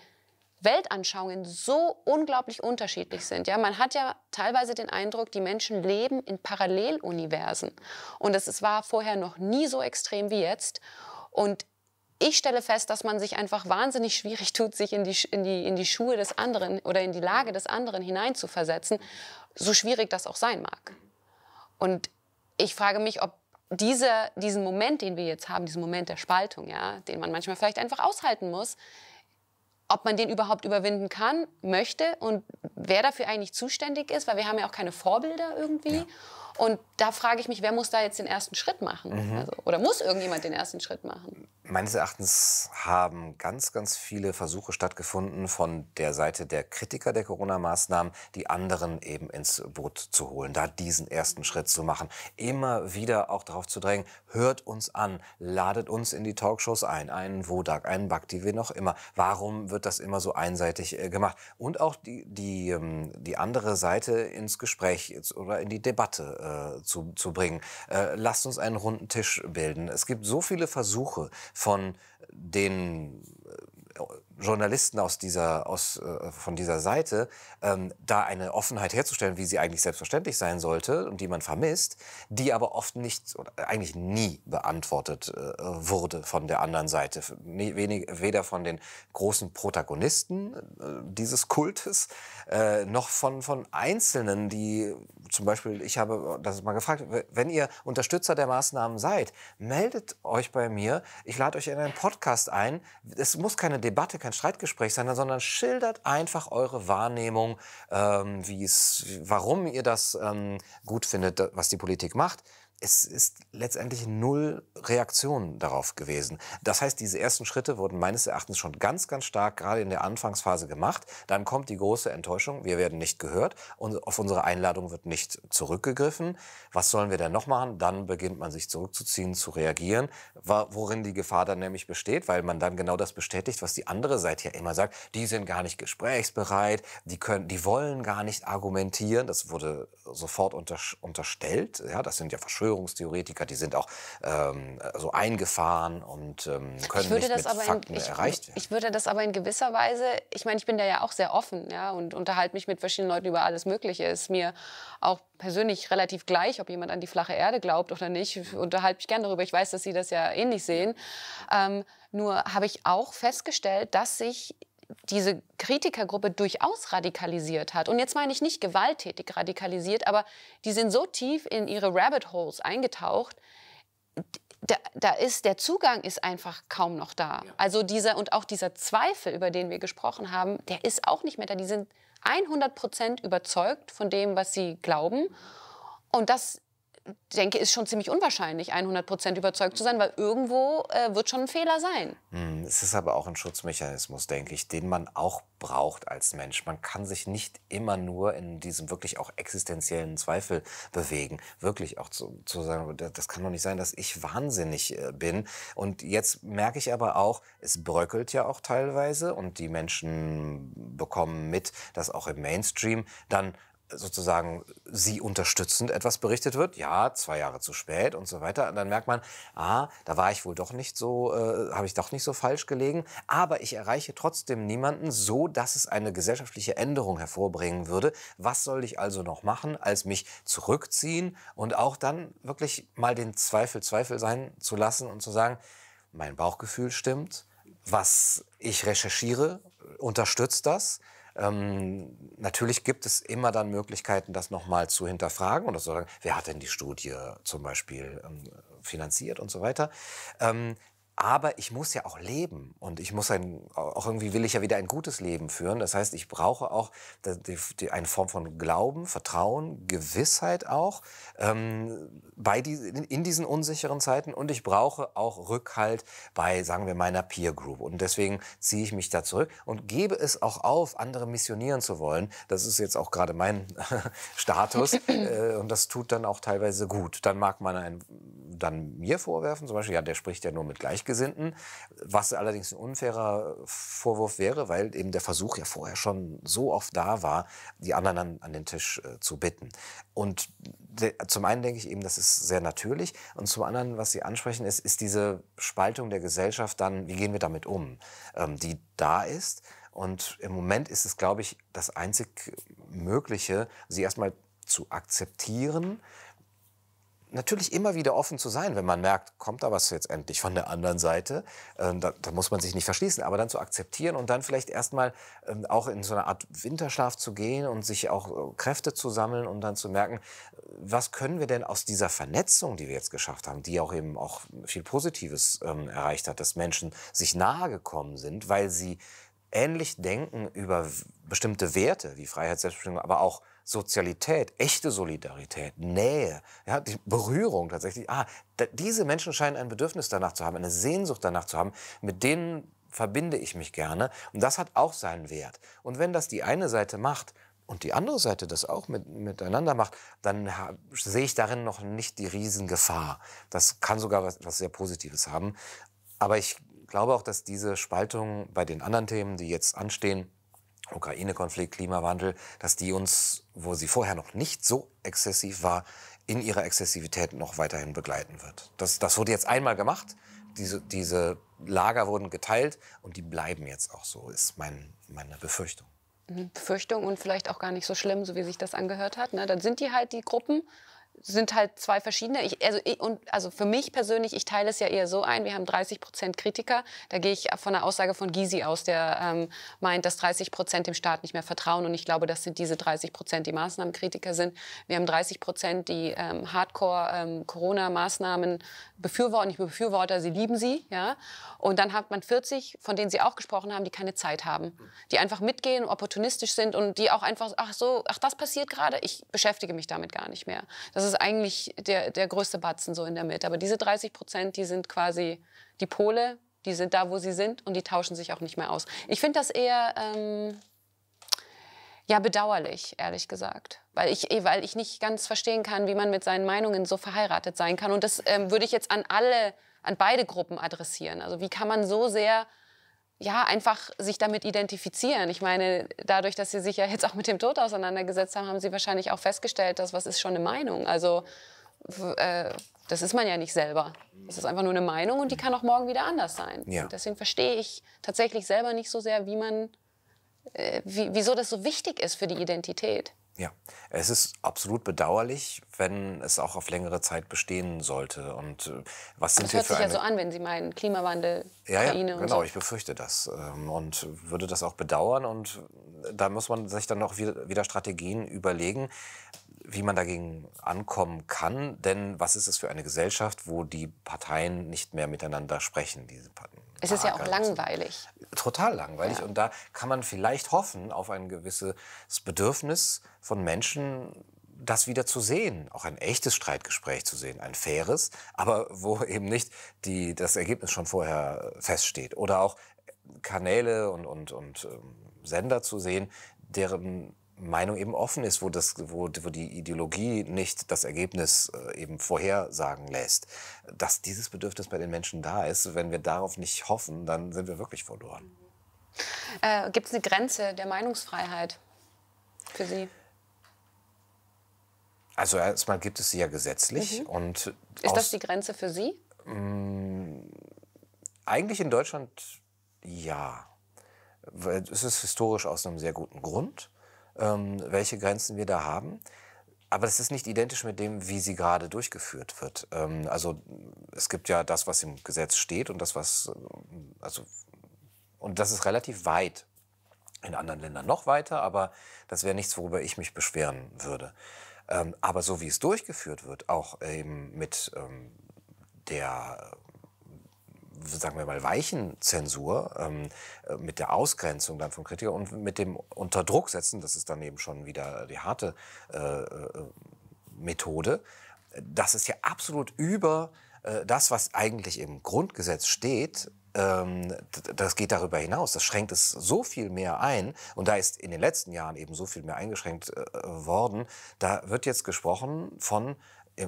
Weltanschauungen so unglaublich unterschiedlich sind. Ja, man hat ja teilweise den Eindruck, die Menschen leben in Paralleluniversen. Und es war vorher noch nie so extrem wie jetzt. Und ich stelle fest, dass man sich einfach wahnsinnig schwierig tut, sich in die, in die, in die Schuhe des anderen oder in die Lage des anderen hineinzuversetzen, so schwierig das auch sein mag. Und ich frage mich, ob diese, diesen Moment, den wir jetzt haben, diesen Moment der Spaltung, ja, den man manchmal vielleicht einfach aushalten muss, ob man den überhaupt überwinden kann, möchte und wer dafür eigentlich zuständig ist, weil wir haben ja auch keine Vorbilder irgendwie. Ja. Und da frage ich mich, wer muss da jetzt den ersten Schritt machen? Mhm. Also, oder muss irgendjemand den ersten Schritt machen? Meines Erachtens haben ganz, ganz viele Versuche stattgefunden, von der Seite der Kritiker der Corona-Maßnahmen die anderen eben ins Boot zu holen, da diesen ersten Schritt zu machen. Immer wieder auch darauf zu drängen, hört uns an, ladet uns in die Talkshows ein, einen Wodak, einen Bakti, wie noch immer. Warum wird das immer so einseitig äh, gemacht? Und auch die, die, ähm, die andere Seite ins Gespräch oder in die Debatte äh, zu, zu bringen. Äh, lasst uns einen runden Tisch bilden. Es gibt so viele Versuche, von den äh, Journalisten aus dieser, aus, äh, von dieser Seite, ähm, da eine Offenheit herzustellen, wie sie eigentlich selbstverständlich sein sollte und die man vermisst, die aber oft nicht oder eigentlich nie beantwortet äh, wurde von der anderen Seite. Wenig, weder von den großen Protagonisten äh, dieses Kultes, äh, noch von, von Einzelnen, die zum Beispiel, ich habe das mal gefragt, wenn ihr Unterstützer der Maßnahmen seid, meldet euch bei mir. Ich lade euch in einen Podcast ein. Es muss keine Debatte, keine kein Streitgespräch sein, sondern schildert einfach eure Wahrnehmung, ähm, warum ihr das ähm, gut findet, was die Politik macht es ist letztendlich null Reaktion darauf gewesen. Das heißt, diese ersten Schritte wurden meines Erachtens schon ganz, ganz stark gerade in der Anfangsphase gemacht. Dann kommt die große Enttäuschung, wir werden nicht gehört und auf unsere Einladung wird nicht zurückgegriffen. Was sollen wir denn noch machen? Dann beginnt man sich zurückzuziehen, zu reagieren, worin die Gefahr dann nämlich besteht, weil man dann genau das bestätigt, was die andere Seite ja immer sagt. Die sind gar nicht gesprächsbereit, die, können, die wollen gar nicht argumentieren. Das wurde sofort unterstellt. Ja, das sind ja Verschwörungen. Verschwörungstheoretiker, die sind auch ähm, so eingefahren und ähm, können nicht mit Fakten in, ich, erreicht werden. Ich würde das aber in gewisser Weise, ich meine, ich bin da ja auch sehr offen ja, und unterhalte mich mit verschiedenen Leuten über alles Mögliche. Ist mir auch persönlich relativ gleich, ob jemand an die flache Erde glaubt oder nicht. Ich unterhalte mich gerne darüber. Ich weiß, dass Sie das ja ähnlich sehen. Ähm, nur habe ich auch festgestellt, dass sich diese Kritikergruppe durchaus radikalisiert hat. Und jetzt meine ich nicht gewalttätig radikalisiert, aber die sind so tief in ihre Rabbit Holes eingetaucht, da, da ist der Zugang ist einfach kaum noch da. Ja. Also dieser und auch dieser Zweifel, über den wir gesprochen haben, der ist auch nicht mehr da. Die sind 100 Prozent überzeugt von dem, was sie glauben. Und das denke, ist schon ziemlich unwahrscheinlich, 100 überzeugt zu sein, weil irgendwo äh, wird schon ein Fehler sein. Hm, es ist aber auch ein Schutzmechanismus, denke ich, den man auch braucht als Mensch. Man kann sich nicht immer nur in diesem wirklich auch existenziellen Zweifel bewegen. Wirklich auch zu, zu sagen, das kann doch nicht sein, dass ich wahnsinnig äh, bin. Und jetzt merke ich aber auch, es bröckelt ja auch teilweise und die Menschen bekommen mit, dass auch im Mainstream dann sozusagen sie unterstützend etwas berichtet wird, ja, zwei Jahre zu spät und so weiter. Und dann merkt man, ah, da war ich wohl doch nicht so, äh, habe ich doch nicht so falsch gelegen. Aber ich erreiche trotzdem niemanden so, dass es eine gesellschaftliche Änderung hervorbringen würde. Was soll ich also noch machen, als mich zurückziehen und auch dann wirklich mal den Zweifel Zweifel sein zu lassen und zu sagen, mein Bauchgefühl stimmt, was ich recherchiere, unterstützt das ähm, natürlich gibt es immer dann Möglichkeiten, das nochmal zu hinterfragen oder zu sagen, wer hat denn die Studie zum Beispiel ähm, finanziert und so weiter. Ähm, aber ich muss ja auch leben und ich muss ein, auch irgendwie will ich ja wieder ein gutes Leben führen. Das heißt, ich brauche auch eine Form von Glauben, Vertrauen, Gewissheit auch ähm, bei die, in diesen unsicheren Zeiten und ich brauche auch Rückhalt bei, sagen wir, meiner Peer Group. Und deswegen ziehe ich mich da zurück und gebe es auch auf, andere missionieren zu wollen. Das ist jetzt auch gerade mein [LAUGHS] Status äh, und das tut dann auch teilweise gut. Dann mag man einen, dann mir vorwerfen, zum Beispiel, ja, der spricht ja nur mit Gleichgewicht. Gleichgesinnten, was allerdings ein unfairer Vorwurf wäre, weil eben der Versuch ja vorher schon so oft da war, die anderen an, an den Tisch äh, zu bitten. Und de, zum einen denke ich eben, das ist sehr natürlich und zum anderen, was Sie ansprechen, ist, ist diese Spaltung der Gesellschaft dann, wie gehen wir damit um, ähm, die da ist. Und im Moment ist es, glaube ich, das einzig Mögliche, sie erstmal zu akzeptieren natürlich immer wieder offen zu sein, wenn man merkt, kommt da was jetzt endlich von der anderen Seite. Ähm, da, da, muss man sich nicht verschließen, aber dann zu akzeptieren und dann vielleicht erstmal ähm, auch in so eine Art Winterschlaf zu gehen und sich auch äh, Kräfte zu sammeln und dann zu merken, was können wir denn aus dieser Vernetzung, die wir jetzt geschafft haben, die auch eben auch viel Positives ähm, erreicht hat, dass Menschen sich nahe gekommen sind, weil sie ähnlich denken über bestimmte Werte wie Freiheit, Selbstbestimmung, aber auch Sozialität, echte Solidarität, Nähe, ja, die Berührung tatsächlich. Ah, diese Menschen scheinen ein Bedürfnis danach zu haben, eine Sehnsucht danach zu haben, mit denen verbinde ich mich gerne. Und das hat auch seinen Wert. Und wenn das die eine Seite macht, und die andere Seite das auch mit, miteinander macht, dann sehe ich darin noch nicht die Riesengefahr. Das kann sogar was, was sehr Positives haben. Aber ich glaube auch, dass diese Spaltung bei den anderen Themen, die jetzt anstehen, Ukraine-Konflikt, Klimawandel, dass die uns, wo sie vorher noch nicht so exzessiv war, in ihrer Exzessivität noch weiterhin begleiten wird. Das, das wurde jetzt einmal gemacht. Diese, diese Lager wurden geteilt und die bleiben jetzt auch so, ist mein, meine Befürchtung. Mhm. Befürchtung und vielleicht auch gar nicht so schlimm, so wie sich das angehört hat. Ne? Dann sind die halt die Gruppen sind halt zwei verschiedene. Ich, also, ich, und, also für mich persönlich, ich teile es ja eher so ein, wir haben 30 Prozent Kritiker. Da gehe ich von der Aussage von Gysi aus, der ähm, meint, dass 30 Prozent dem Staat nicht mehr vertrauen. Und ich glaube, das sind diese 30 Prozent, die Maßnahmenkritiker sind. Wir haben 30 Prozent, die ähm, Hardcore-Corona-Maßnahmen ähm, befürworten. Ich Befürworter, sie lieben sie. Ja? Und dann hat man 40, von denen Sie auch gesprochen haben, die keine Zeit haben. Die einfach mitgehen, opportunistisch sind und die auch einfach, ach so, ach das passiert gerade, ich beschäftige mich damit gar nicht mehr. Das das ist eigentlich der, der größte Batzen so in der Mitte. Aber diese 30 Prozent, die sind quasi die Pole, die sind da, wo sie sind und die tauschen sich auch nicht mehr aus. Ich finde das eher ähm, ja, bedauerlich, ehrlich gesagt. Weil ich, eh, weil ich nicht ganz verstehen kann, wie man mit seinen Meinungen so verheiratet sein kann. Und das ähm, würde ich jetzt an alle, an beide Gruppen adressieren. Also wie kann man so sehr ja, einfach sich damit identifizieren. Ich meine, dadurch, dass Sie sich ja jetzt auch mit dem Tod auseinandergesetzt haben, haben Sie wahrscheinlich auch festgestellt, dass was ist schon eine Meinung. Also äh, das ist man ja nicht selber. Das ist einfach nur eine Meinung und die kann auch morgen wieder anders sein. Ja. Deswegen verstehe ich tatsächlich selber nicht so sehr, wie man, äh, wie, wieso das so wichtig ist für die Identität. Ja, es ist absolut bedauerlich, wenn es auch auf längere Zeit bestehen sollte. Und äh, was sind das hört sich ja so an, wenn Sie meinen Klimawandel, ja, ja, Ukraine und genau, so. ich befürchte das ähm, und würde das auch bedauern. Und da muss man sich dann noch wieder Strategien überlegen, wie man dagegen ankommen kann. Denn was ist es für eine Gesellschaft, wo die Parteien nicht mehr miteinander sprechen, diese Es ist ja auch langweilig. Total langweilig. Ja. Und da kann man vielleicht hoffen auf ein gewisses Bedürfnis von Menschen, das wieder zu sehen, auch ein echtes Streitgespräch zu sehen, ein faires, aber wo eben nicht die, das Ergebnis schon vorher feststeht. Oder auch Kanäle und, und, und ähm, Sender zu sehen, deren Meinung eben offen ist, wo, das, wo, wo die Ideologie nicht das Ergebnis äh, eben vorhersagen lässt. Dass dieses Bedürfnis bei den Menschen da ist, wenn wir darauf nicht hoffen, dann sind wir wirklich verloren. Äh, Gibt es eine Grenze der Meinungsfreiheit für Sie? Also erstmal gibt es sie ja gesetzlich. Mhm. Und ist das die Grenze für Sie? Mh, mm, eigentlich in Deutschland ja. Es ist historisch aus einem sehr guten Grund. Ähm, welche Grenzen wir da haben. Aber das ist nicht identisch mit dem, wie sie gerade durchgeführt wird. Ähm, also es gibt ja das, was im Gesetz steht und das, was ähm, also und das ist relativ weit. In anderen Ländern noch weiter, aber das wäre nichts, worüber ich mich beschweren würde. aber so wie es durchgeführt wird, auch eben mit der sagen wir mal, weichen Zensur, ähm, äh, mit der Ausgrenzung dann von Kritikern und mit dem Unterdrucksetzen, das ist dann eben schon wieder die harte äh, äh, Methode, das ist ja absolut über äh, das, was eigentlich im Grundgesetz steht, ähm, das geht darüber hinaus. Das schränkt es so viel mehr ein. Und da ist in den letzten Jahren eben so viel mehr eingeschränkt äh, worden. Da wird jetzt gesprochen von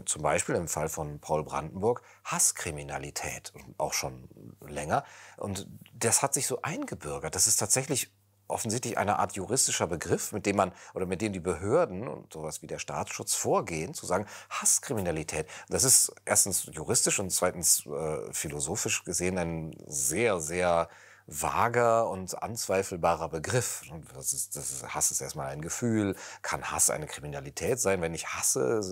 zum Beispiel im Fall von Paul Brandenburg Hasskriminalität auch schon länger. Und das hat sich so eingebürgert. Das ist tatsächlich offensichtlich eine Art juristischer Begriff, mit dem man oder mit dem die Behörden und sowas wie der Staatsschutz vorgehen, zu sagen Hasskriminalität. Das ist erstens juristisch und zweitens äh, philosophisch gesehen ein sehr, sehr vager und anzweifelbarer Begriff. Das ist, das ist, Hass ist erstmal ein Gefühl. Kann Hass eine Kriminalität sein? Wenn ich hasse,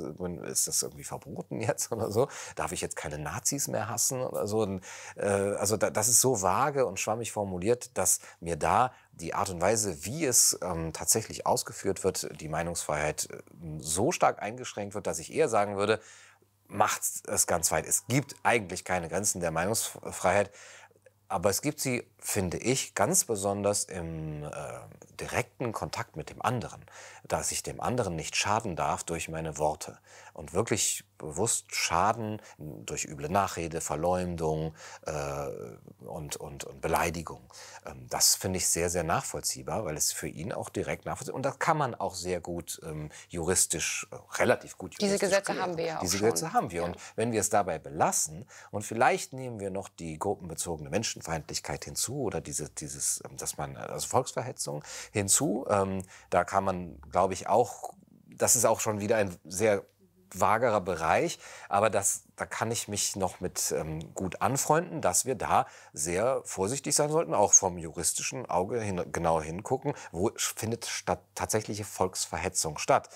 ist das irgendwie verboten jetzt oder so? Darf ich jetzt keine Nazis mehr hassen oder so? Und, äh, also da, das ist so vage und schwammig formuliert, dass mir da die Art und Weise, wie es ähm, tatsächlich ausgeführt wird, die Meinungsfreiheit ähm, so stark eingeschränkt wird, dass ich eher sagen würde, macht es ganz weit. Es gibt eigentlich keine Grenzen der Meinungsfreiheit. Aber es gibt sie, finde ich, ganz besonders im äh, direkten Kontakt mit dem anderen, dass ich dem anderen nicht schaden darf durch meine Worte und wirklich bewusst Schaden durch üble Nachrede, Verleumdung äh, und, und, und Beleidigung. Ähm, das finde ich sehr, sehr nachvollziehbar, weil es für ihn auch direkt nachvollziehbar ist. Und das kann man auch sehr gut ähm, juristisch, äh, relativ gut juristisch. Diese Gesetze klären. haben wir ja auch. Diese schon. Gesetze haben wir. Ja. Und wenn wir es dabei belassen und vielleicht nehmen wir noch die gruppenbezogene Menschenfeindlichkeit hinzu oder diese, dieses, ähm, dass man, also Volksverhetzung hinzu, ähm, da kann man, glaube ich, auch das ist auch schon wieder ein sehr vagerer Bereich, aber das, da kann ich mich noch mit ähm, gut anfreunden, dass wir da sehr vorsichtig sein sollten, auch vom juristischen Auge hin, genau hingucken, wo findet statt, tatsächliche Volksverhetzung statt.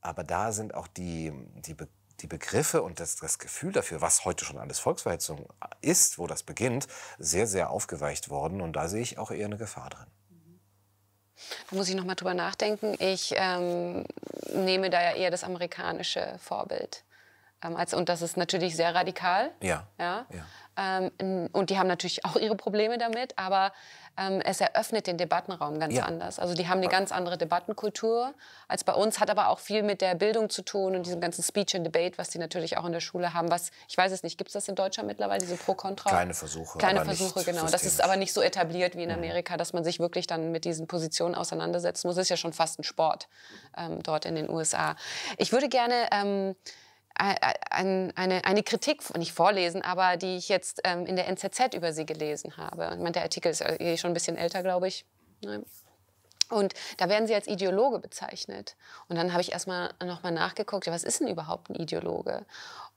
Aber da sind auch die, die, Be die Begriffe und das, das Gefühl dafür, was heute schon alles Volksverhetzung ist, wo das beginnt, sehr, sehr aufgeweicht worden. Und da sehe ich auch eher eine Gefahr drin. Da muss ich nochmal drüber nachdenken. Ich ähm, nehme da ja eher das amerikanische Vorbild. Ähm, als, und das ist natürlich sehr radikal. Ja. ja. ja. Ähm, und die haben natürlich auch ihre Probleme damit, aber ähm, es eröffnet den Debattenraum ganz ja. anders. Also die haben eine ganz andere Debattenkultur als bei uns, hat aber auch viel mit der Bildung zu tun und diesem ganzen Speech and Debate, was die natürlich auch in der Schule haben. Was, ich weiß es nicht, gibt es das in Deutschland mittlerweile, diese Pro-Kontra? Kleine Versuche. Kleine Versuche, genau. Das ist aber nicht so etabliert wie in mhm. Amerika, dass man sich wirklich dann mit diesen Positionen auseinandersetzen muss. Das ist ja schon fast ein Sport ähm, dort in den USA. Ich würde gerne ähm, eine, eine Kritik, nicht vorlesen, aber die ich jetzt ähm, in der NZZ über sie gelesen habe. Ich meine, der Artikel ist eh schon ein bisschen älter, glaube ich. Ne? Und da werden sie als Ideologe bezeichnet. Und dann habe ich erstmal nochmal nachgeguckt, was ist denn überhaupt ein Ideologe?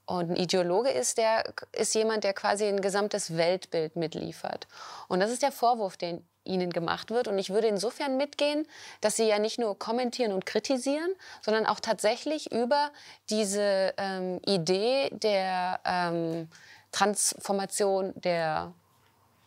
Und ein Ideologe ist, der, ist jemand, der quasi ein gesamtes Weltbild mitliefert. Und das ist der Vorwurf, den ihnen gemacht wird. Und ich würde insofern mitgehen, dass sie ja nicht nur kommentieren und kritisieren, sondern auch tatsächlich über diese ähm, Idee der ähm, Transformation der,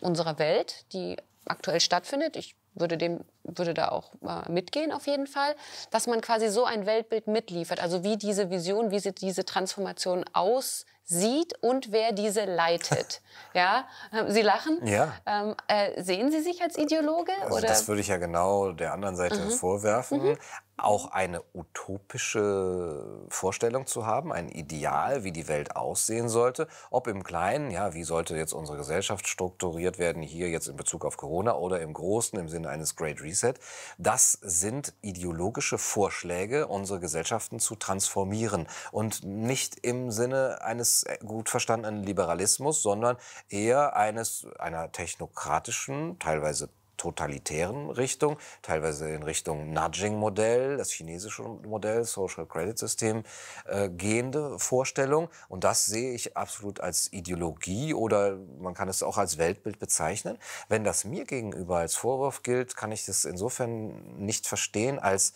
unserer Welt, die aktuell stattfindet. Ich würde dem würde da auch äh, mitgehen auf jeden Fall, dass man quasi so ein Weltbild mitliefert. Also wie diese Vision, wie sie diese Transformation aus, sieht und wer diese leitet. [LAUGHS] ja, ähm, Sie lachen. Ja. Ähm, äh, sehen Sie sich als Ideologe? Also das würde ich ja genau der anderen Seite mhm. vorwerfen. Mhm auch eine utopische Vorstellung zu haben, ein Ideal, wie die Welt aussehen sollte, ob im Kleinen, ja, wie sollte jetzt unsere Gesellschaft strukturiert werden, hier jetzt in Bezug auf Corona oder im Großen im Sinne eines Great Reset, das sind ideologische Vorschläge, unsere Gesellschaften zu transformieren und nicht im Sinne eines gut verstandenen Liberalismus, sondern eher eines einer technokratischen, teilweise totalitären Richtung, teilweise in Richtung Nudging-Modell, das chinesische Modell, Social Credit System äh, gehende Vorstellung. Und das sehe ich absolut als Ideologie oder man kann es auch als Weltbild bezeichnen. Wenn das mir gegenüber als Vorwurf gilt, kann ich das insofern nicht verstehen, als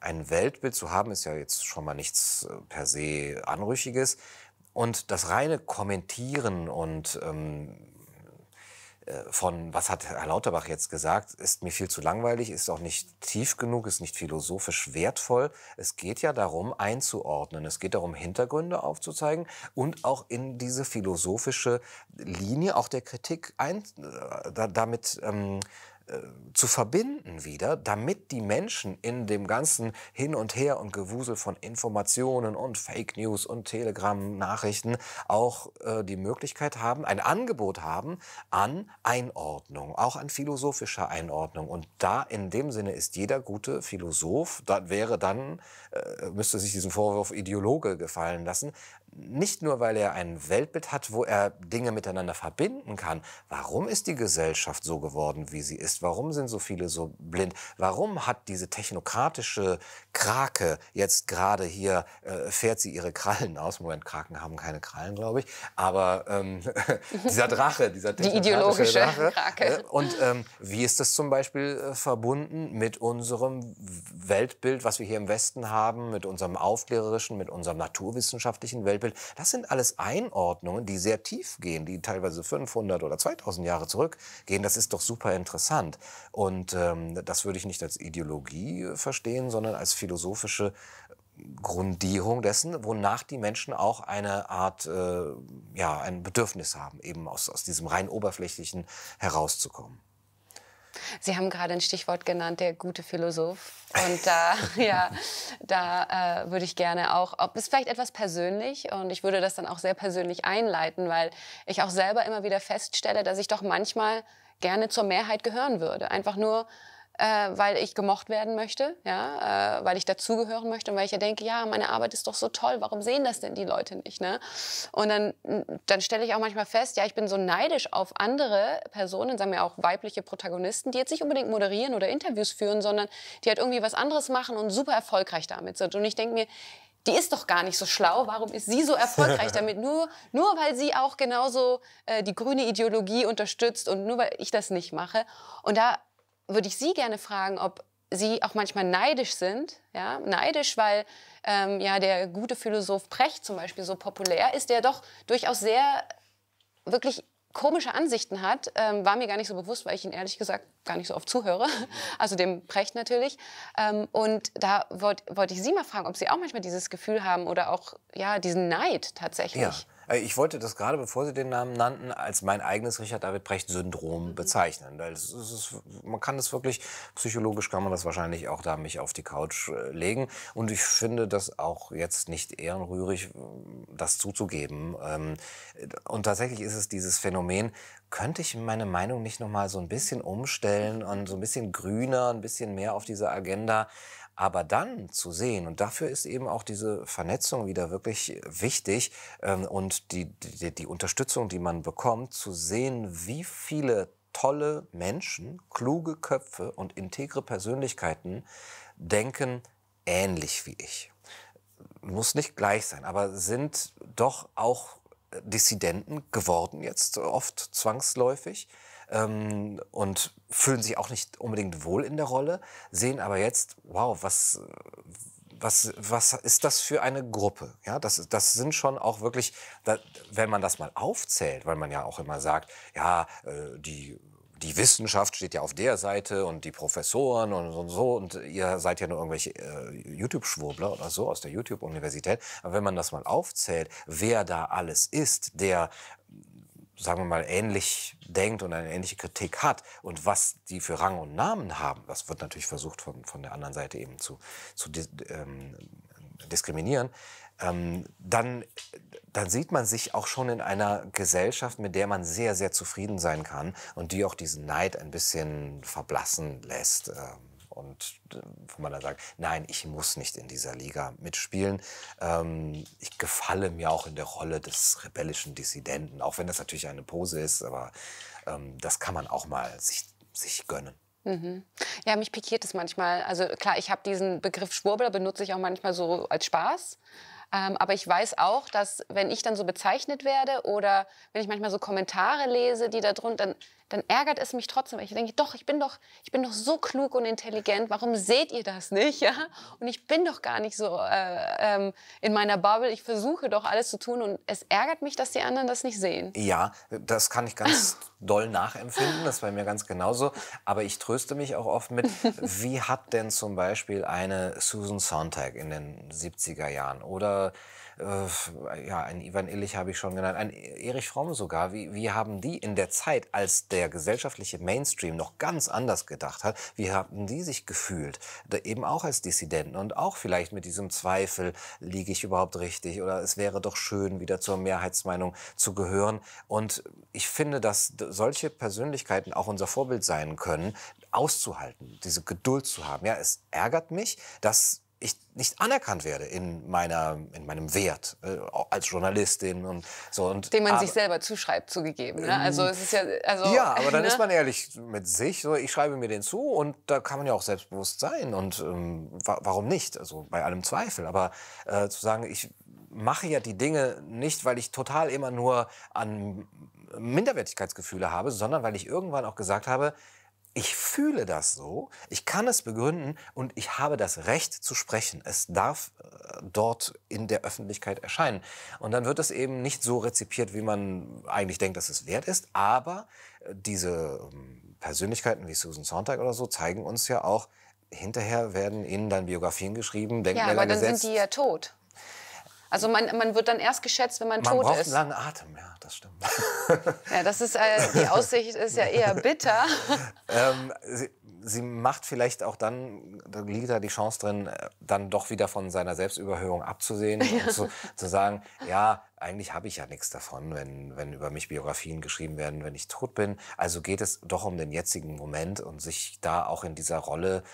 ein Weltbild zu haben, ist ja jetzt schon mal nichts äh, per se Anrüchiges. Und das reine Kommentieren und ähm, von, was hat Herr Lauterbach jetzt gesagt, ist mir viel zu langweilig, ist auch nicht tief genug, ist nicht philosophisch wertvoll. Es geht ja darum, einzuordnen. Es geht darum, Hintergründe aufzuzeigen und auch in diese philosophische Linie auch der Kritik ein, äh, damit ähm, zu verbinden wieder, damit die Menschen in dem ganzen Hin und Her und Gewusel von Informationen und Fake News und Telegram-Nachrichten auch äh, die Möglichkeit haben, ein Angebot haben an Einordnung, auch an philosophischer Einordnung. Und da in dem Sinne ist jeder gute Philosoph, da wäre dann, äh, müsste sich diesen Vorwurf Ideologe gefallen lassen, nicht nur, weil er ein Weltbild hat, wo er Dinge miteinander verbinden kann. Warum ist die Gesellschaft so geworden, wie sie ist? Warum sind so viele so blind? Warum hat diese technokratische Krake jetzt gerade hier, äh, fährt sie ihre Krallen aus? Moment, Kraken haben keine Krallen, glaube ich. Aber ähm, [LAUGHS] dieser Drache, dieser technokratische die ideologische Drache. Krake. Äh, und ähm, wie ist das zum Beispiel äh, verbunden mit unserem Weltbild, was wir hier im Westen haben, mit unserem aufklärerischen, mit unserem naturwissenschaftlichen Weltbild? Bild. Das sind alles Einordnungen, die sehr tief gehen, die teilweise 500 oder 2000 Jahre zurückgehen. Das ist doch super interessant. Und ähm, das würde ich nicht als Ideologie äh, verstehen, sondern als philosophische Grundierung dessen, wonach die Menschen auch eine Art, äh, ja, ein Bedürfnis haben, eben aus, aus diesem rein oberflächlichen herauszukommen. Sie haben gerade ein Stichwort genannt, der gute Philosoph. Und da, [LAUGHS] ja, da äh, würde ich gerne auch, ob es vielleicht etwas persönlich und ich würde das dann auch sehr persönlich einleiten, weil ich auch selber immer wieder feststelle, dass ich doch manchmal gerne zur Mehrheit gehören würde. Einfach nur, äh, weil ich gemocht werden möchte, ja, äh, weil ich dazugehören möchte und weil ich ja denke, ja, meine Arbeit ist doch so toll, warum sehen das denn die Leute nicht? Ne? Und dann, dann stelle ich auch manchmal fest, ja, ich bin so neidisch auf andere Personen, sagen wir auch weibliche Protagonisten, die jetzt nicht unbedingt moderieren oder Interviews führen, sondern die halt irgendwie was anderes machen und super erfolgreich damit sind. Und ich denke mir, die ist doch gar nicht so schlau. Warum ist sie so [LAUGHS] erfolgreich damit? Nur, nur weil sie auch genauso äh, die grüne Ideologie unterstützt und nur weil ich das nicht mache. Und da würde ich Sie gerne fragen, ob Sie auch manchmal neidisch sind. Ja? Neidisch, weil ähm, ja, der gute Philosoph Precht zum Beispiel so populär ist, der doch durchaus sehr wirklich komische Ansichten hat, ähm, war mir gar nicht so bewusst, weil ich ihn ehrlich gesagt gar nicht so oft zuhöre, [LAUGHS] also dem Precht natürlich. Ähm, und da wollte wollt ich Sie mal fragen, ob Sie auch manchmal dieses Gefühl haben oder auch ja diesen Neid tatsächlich. Ja, äh, ich wollte das gerade, bevor Sie den Namen nannten, als mein eigenes Richard David Brecht-Syndrom mhm. bezeichnen. Das ist, man kann das wirklich, psychologisch kann man das wahrscheinlich auch da mich auf die Couch äh, legen. Und ich finde das auch jetzt nicht ehrenrührig, das zuzugeben. Ähm, und tatsächlich ist es dieses Phänomen, könnte ich meine Meinung nicht nochmal so ein bisschen umstellen und so ein bisschen grüner, ein bisschen mehr auf diese Agenda aber dann zu sehen, und dafür ist eben auch diese Vernetzung wieder wirklich wichtig ähm, und die, die, die Unterstützung, die man bekommt, zu sehen, wie viele tolle Menschen, kluge Köpfe und integre Persönlichkeiten denken ähnlich wie ich. Muss nicht gleich sein, aber sind doch auch Dissidenten geworden jetzt oft zwangsläufig ähm, und fühlen sich auch nicht unbedingt wohl in der Rolle, sehen aber jetzt, wow, was, was, was ist das für eine Gruppe? Ja, das, das sind schon auch wirklich, da, wenn man das mal aufzählt, weil man ja auch immer sagt, ja, äh, die die Wissenschaft steht ja auf der Seite und die Professoren und so und so und ihr seid ja nur irgendwelche äh, YouTube-Schwurbler oder so aus der YouTube-Universität. Aber wenn man das mal aufzählt, wer da alles ist, der sagen wir mal, ähnlich denkt und eine ähnliche Kritik hat und was die für Rang und Namen haben, das wird natürlich versucht von, von der anderen Seite eben zu, zu ähm, diskriminieren, ähm, dann, dann sieht man sich auch schon in einer Gesellschaft, mit der man sehr, sehr zufrieden sein kann und die auch diesen Neid ein bisschen verblassen lässt. Ähm und äh, wo man dann sagt, nein, ich muss nicht in dieser Liga mitspielen. Ähm, ich gefalle mir auch in der Rolle des rebellischen Dissidenten, auch wenn das natürlich eine Pose ist, aber ähm, das kann man auch mal sich, sich gönnen. Mhm. Ja, mich pikiert es manchmal. Also klar, ich habe diesen Begriff Schwurbler, benutze ich auch manchmal so als Spaß. Ähm, aber ich weiß auch, dass wenn ich dann so bezeichnet werde oder wenn ich manchmal so Kommentare lese, die da drunter, dann dann ärgert es mich trotzdem. Ich denke, doch, ich bin doch, ich bin doch so klug und intelligent. Warum seht ihr das nicht? [LAUGHS] Ja? Und ich bin doch gar nicht so äh, ähm, in meiner Bubble. Ich versuche doch alles zu tun und es ärgert mich, dass die anderen das nicht sehen. Ja, das kann ich ganz [LAUGHS] doll nachempfinden. Das bei mir ganz genauso. Aber ich tröste mich auch oft mit, [LAUGHS] wie hat denn zum Beispiel eine Susan Sontag in den 70er Jahren oder äh, ja, ein Ivan Illich habe ich schon genannt, ein Erich Fromm sogar. Wie, wie haben die in der Zeit, als der gesellschaftliche Mainstream noch ganz anders gedacht hat, wie haben die sich gefühlt? Da eben auch als Dissidenten und auch vielleicht mit diesem Zweifel, liege ich überhaupt richtig oder es wäre doch schön, wieder zur Mehrheitsmeinung zu gehören. Und ich finde, dass solche Persönlichkeiten auch unser Vorbild sein können, auszuhalten, diese Geduld zu haben. Ja, es ärgert mich, dass ich nicht anerkannt werde in meiner in meinem Wert äh, als Journalistin und so und den man aber, sich selber zuschreibt zugegeben ne? also es ist ja ähm, also ja aber dann ne? ist man ehrlich mit sich so ich schreibe mir den zu und da kann man ja auch selbstbewusst sein und ähm, wa warum nicht also bei allem Zweifel aber äh, zu sagen ich mache ja die Dinge nicht weil ich total immer nur an Minderwertigkeitsgefühle habe sondern weil ich irgendwann auch gesagt habe ich fühle das so, ich kann es begründen und ich habe das Recht zu sprechen. Es darf äh, dort in der Öffentlichkeit erscheinen. Und dann wird es eben nicht so rezipiert, wie man eigentlich denkt, dass es wert ist. Aber äh, diese ähm, Persönlichkeiten wie Susan Sontag oder so zeigen uns ja auch, hinterher werden ihnen dann Biografien geschrieben, Denkmäler Ja, aber dann gesetzt. sind die ja tot. Also man, man wird dann erst geschätzt, wenn man, man tot ist. Man braucht einen langen Atem, ja, das stimmt. [LAUGHS] ja, das ist, äh, die Aussicht ist ja eher bitter. [LAUGHS] ähm, sie, sie, macht vielleicht auch dann, da liegt da die Chance drin, äh, dann doch wieder von seiner Selbstüberhöhung abzusehen ja. [LAUGHS] und zu, zu sagen, ja, eigentlich habe ich ja nichts davon, wenn, wenn über mich Biografien geschrieben werden, wenn ich tot bin. Also geht es doch um den jetzigen Moment und sich da auch in dieser Rolle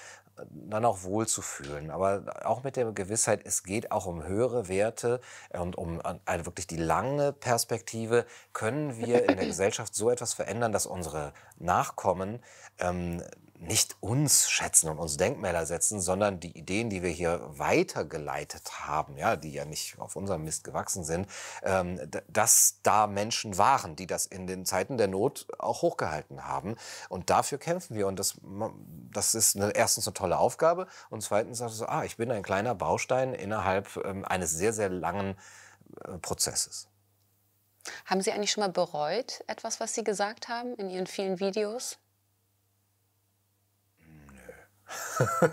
dann auch wohlzufühlen. Aber auch mit der Gewissheit, es geht auch um höhere Werte und um äh, eine wirklich die lange Perspektive, können wir in der [LAUGHS] Gesellschaft so etwas verändern, dass unsere Nachkommen ähm, nicht uns schätzen und uns Denkmäler setzen, sondern die Ideen, die wir hier weitergeleitet haben, ja, die ja nicht auf unserem Mist gewachsen sind, ähm, dass da Menschen waren, die das in den Zeiten der Not auch hochgehalten haben. Und dafür kämpfen wir. Und das, das ist eine, erstens eine tolle Aufgabe und zweitens also, ah, ich bin ein kleiner Baustein innerhalb ähm, eines sehr, sehr langen äh, Prozesses. Haben Sie eigentlich schon mal bereut, etwas, was Sie gesagt haben in Ihren vielen Videos? [LAUGHS]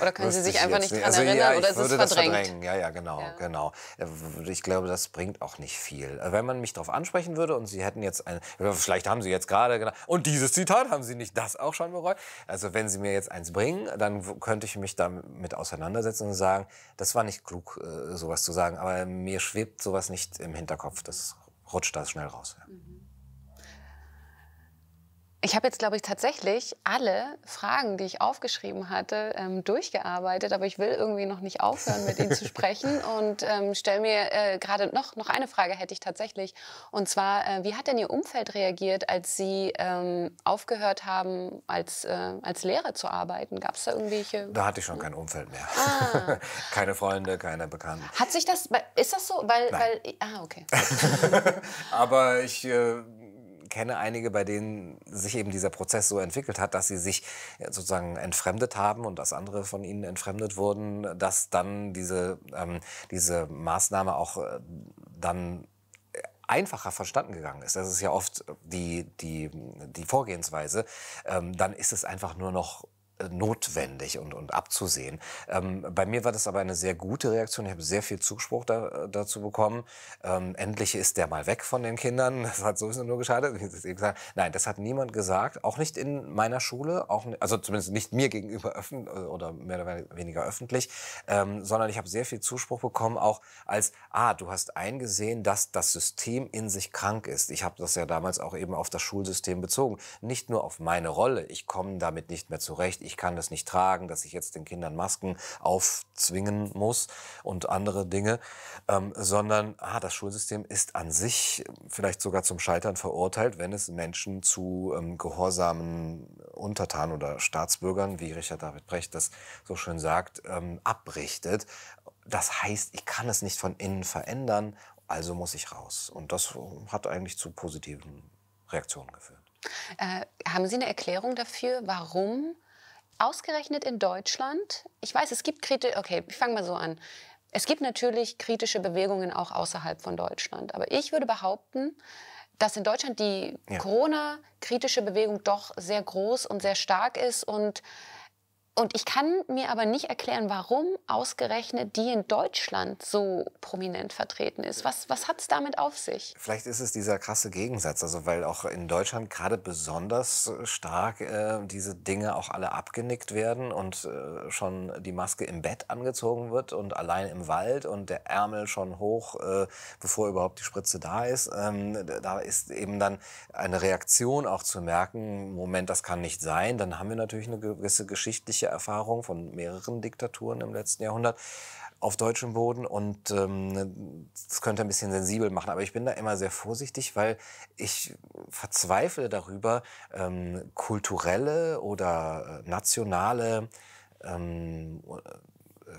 Oder können Sie sich einfach nicht also, dran also, erinnern ja, oder ist es verdrängt? verdrängen. Ja, ja, genau, ja. genau. Äh, ich glaube, das bringt auch nicht viel. Äh, wenn man mich darauf ansprechen würde und Sie hätten jetzt ein, äh, vielleicht haben Sie jetzt gerade genau, und dieses Zitat haben Sie nicht das auch schon bereut. Also wenn Sie mir jetzt eins bringen, dann könnte ich mich damit auseinandersetzen und sagen, das war nicht klug, sowas zu sagen. Aber mir schwebt sowas nicht im Hinterkopf. Das rutscht da schnell raus. Ja. Mhm. Ich habe jetzt, glaube ich, tatsächlich alle Fragen, die ich aufgeschrieben hatte, ähm, durchgearbeitet, aber ich will irgendwie noch nicht aufhören, mit Ihnen zu [LAUGHS] sprechen und ähm, stelle mir äh, gerade noch, noch eine Frage hätte ich tatsächlich. Und zwar, äh, wie hat denn Ihr Umfeld reagiert, als Sie ähm, aufgehört haben, als, äh, als Lehrer zu arbeiten? Gab es da irgendwelche... Da hatte ich schon kein Umfeld mehr. Ah. [LAUGHS] keine Freunde, keine Bekannten. Hat sich das... Ist das so? Weil... Nein. weil ah, okay. [LAUGHS] aber ich äh, kenne einige, bei denen sich eben dieser Prozess so entwickelt hat, dass sie sich sozusagen entfremdet haben und dass andere von ihnen entfremdet wurden, dass dann diese, ähm, diese Maßnahme auch äh, dann einfacher verstanden gegangen ist. Das ist ja oft die, die, die Vorgehensweise. Ähm, dann ist es einfach nur noch notwendig und, und abzusehen. Ähm, bei mir war das aber eine sehr gute Reaktion. Ich habe sehr viel Zuspruch da, äh, dazu bekommen. Ähm, endlich ist der mal weg von den Kindern. [LAUGHS] Das hat sowieso nur geschadet. Nein, das hat niemand gesagt. Auch nicht in meiner Schule. Auch, also zumindest nicht mir gegenüber öffentlich äh, oder mehr oder weniger öffentlich. Ähm, sondern ich habe sehr viel Zuspruch bekommen, auch als, ah, du hast eingesehen, dass das System in sich krank ist. Ich habe das ja damals auch eben auf das Schulsystem bezogen. Nicht nur auf meine Rolle. Ich komme damit nicht mehr zurecht ich kann das nicht tragen, dass ich jetzt den Kindern Masken aufzwingen muss und andere Dinge, ähm, sondern ah, das Schulsystem ist an sich vielleicht sogar zum Scheitern verurteilt, wenn es Menschen zu ähm, gehorsamen Untertanen oder Staatsbürgern, wie Richard David Brecht das so schön sagt, ähm, abrichtet. Das heißt, ich kann es nicht von innen verändern, also muss ich raus. Und das ähm, hat eigentlich zu positiven Reaktionen geführt. Äh, haben Sie eine Erklärung dafür, warum Ausgerechnet in Deutschland, ich weiß, es gibt Kritik, okay, ich fange mal so an. Es gibt natürlich kritische Bewegungen auch außerhalb von Deutschland. Aber ich würde behaupten, dass in Deutschland die ja. Corona-kritische Bewegung doch sehr groß und sehr stark ist und und ich kann mir aber nicht erklären, warum ausgerechnet die in Deutschland so prominent vertreten ist. Was, was hat es damit auf sich? Vielleicht ist es dieser krasse Gegensatz, also weil auch in Deutschland gerade besonders äh, stark äh, diese Dinge auch alle abgenickt werden und äh, schon die Maske im Bett angezogen wird und allein im Wald und der Ärmel schon hoch, äh, bevor überhaupt die Spritze da ist. Ähm, da ist eben dann eine Reaktion auch zu merken, Moment, das kann nicht sein. Dann haben wir natürlich eine gewisse geschichtliche ähnliche Erfahrung von mehreren Diktaturen im letzten Jahrhundert auf deutschem Boden und ähm, das könnte ein bisschen sensibel machen. Aber ich bin da immer sehr vorsichtig, weil ich verzweifle darüber, ähm, kulturelle oder äh, nationale ähm, äh,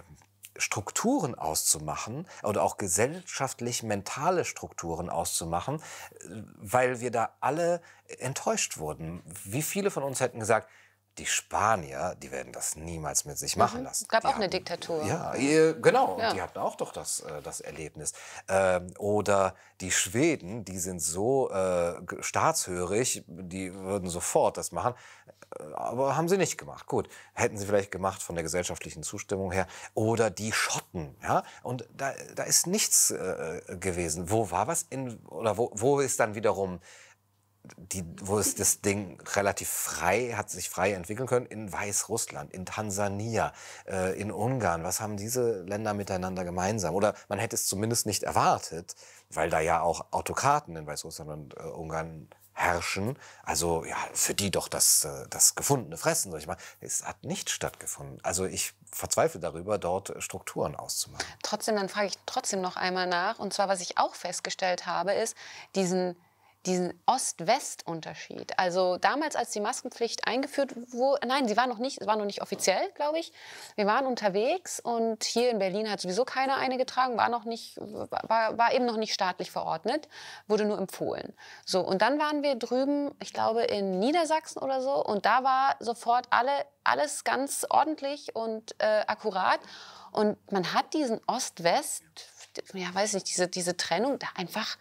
Strukturen auszumachen oder auch gesellschaftlich mentale Strukturen auszumachen, äh, weil wir da alle enttäuscht wurden. Wie viele von uns hätten gesagt, die Spanier, die werden das niemals mit sich machen mhm. lassen. Es gab die auch hatten, eine Diktatur. Ja, genau. Ja. Die hatten auch doch das, äh, das Erlebnis. Ähm, oder die Schweden, die sind so äh, staatshörig, die würden sofort das machen. Äh, aber haben sie nicht gemacht. Gut, hätten sie vielleicht gemacht von der gesellschaftlichen Zustimmung her. Oder die Schotten. Ja? Und da, da ist nichts äh, gewesen. Wo war was? In, oder wo, wo ist dann wiederum die, wo ist das Ding relativ frei, hat sich frei entwickeln können, in Weißrussland, in Tansania, äh, in Ungarn. Was haben diese Länder miteinander gemeinsam? Oder man hätte es zumindest nicht erwartet, weil da ja auch Autokraten in Weißrussland und äh, Ungarn herrschen. Also ja, für die doch das, äh, das gefundene Fressen, sag ich mal. Es hat nicht stattgefunden. Also ich verzweifle darüber, dort Strukturen auszumachen. Trotzdem, dann frage ich trotzdem noch einmal nach. Und zwar, was ich auch festgestellt habe, ist diesen diesen Ost-West-Unterschied. Also damals, als die Maskenpflicht eingeführt wurde, nein, sie war noch nicht, es war noch nicht offiziell, glaube ich. Wir waren unterwegs und hier in Berlin hat sowieso keiner eine getragen, war noch nicht, war, war eben noch nicht staatlich verordnet, wurde nur empfohlen. So und dann waren wir drüben, ich glaube in Niedersachsen oder so, und da war sofort alle alles ganz ordentlich und äh, akkurat und man hat diesen Ost-West, ja weiß nicht, diese diese Trennung da einfach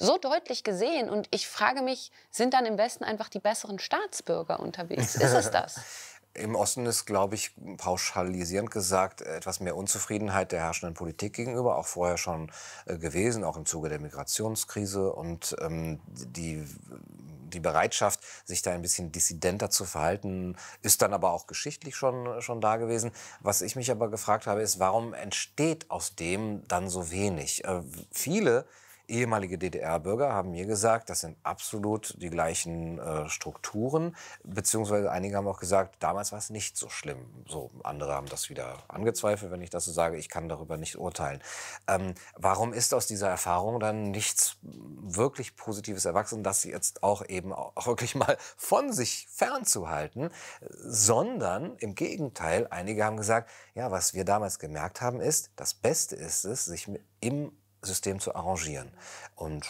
so deutlich gesehen. Und ich frage mich, sind dann im Westen einfach die besseren Staatsbürger unterwegs? Ist es das? [LAUGHS] Im Osten ist, glaube ich, pauschalisierend gesagt, etwas mehr Unzufriedenheit der herrschenden Politik gegenüber, auch vorher schon äh, gewesen, auch im Zuge der Migrationskrise und ähm, die, die Bereitschaft, sich da ein bisschen dissidenter zu verhalten, ist dann aber auch geschichtlich schon, schon da gewesen. Was ich mich aber gefragt habe, ist, warum entsteht aus dem dann so wenig? Äh, viele ehemalige DDR-Bürger haben mir gesagt, das sind absolut die gleichen äh, Strukturen. Beziehungsweise einige haben auch gesagt, damals war es nicht so schlimm. So, andere haben das wieder angezweifelt, wenn ich das so sage. Ich kann darüber nicht urteilen. Ähm, warum ist aus dieser Erfahrung dann nichts wirklich Positives erwachsen, das jetzt auch eben auch wirklich mal von sich fernzuhalten, sondern im Gegenteil, einige haben gesagt, ja, was wir damals gemerkt haben, ist, das Beste ist es, sich im System zu arrangieren. Und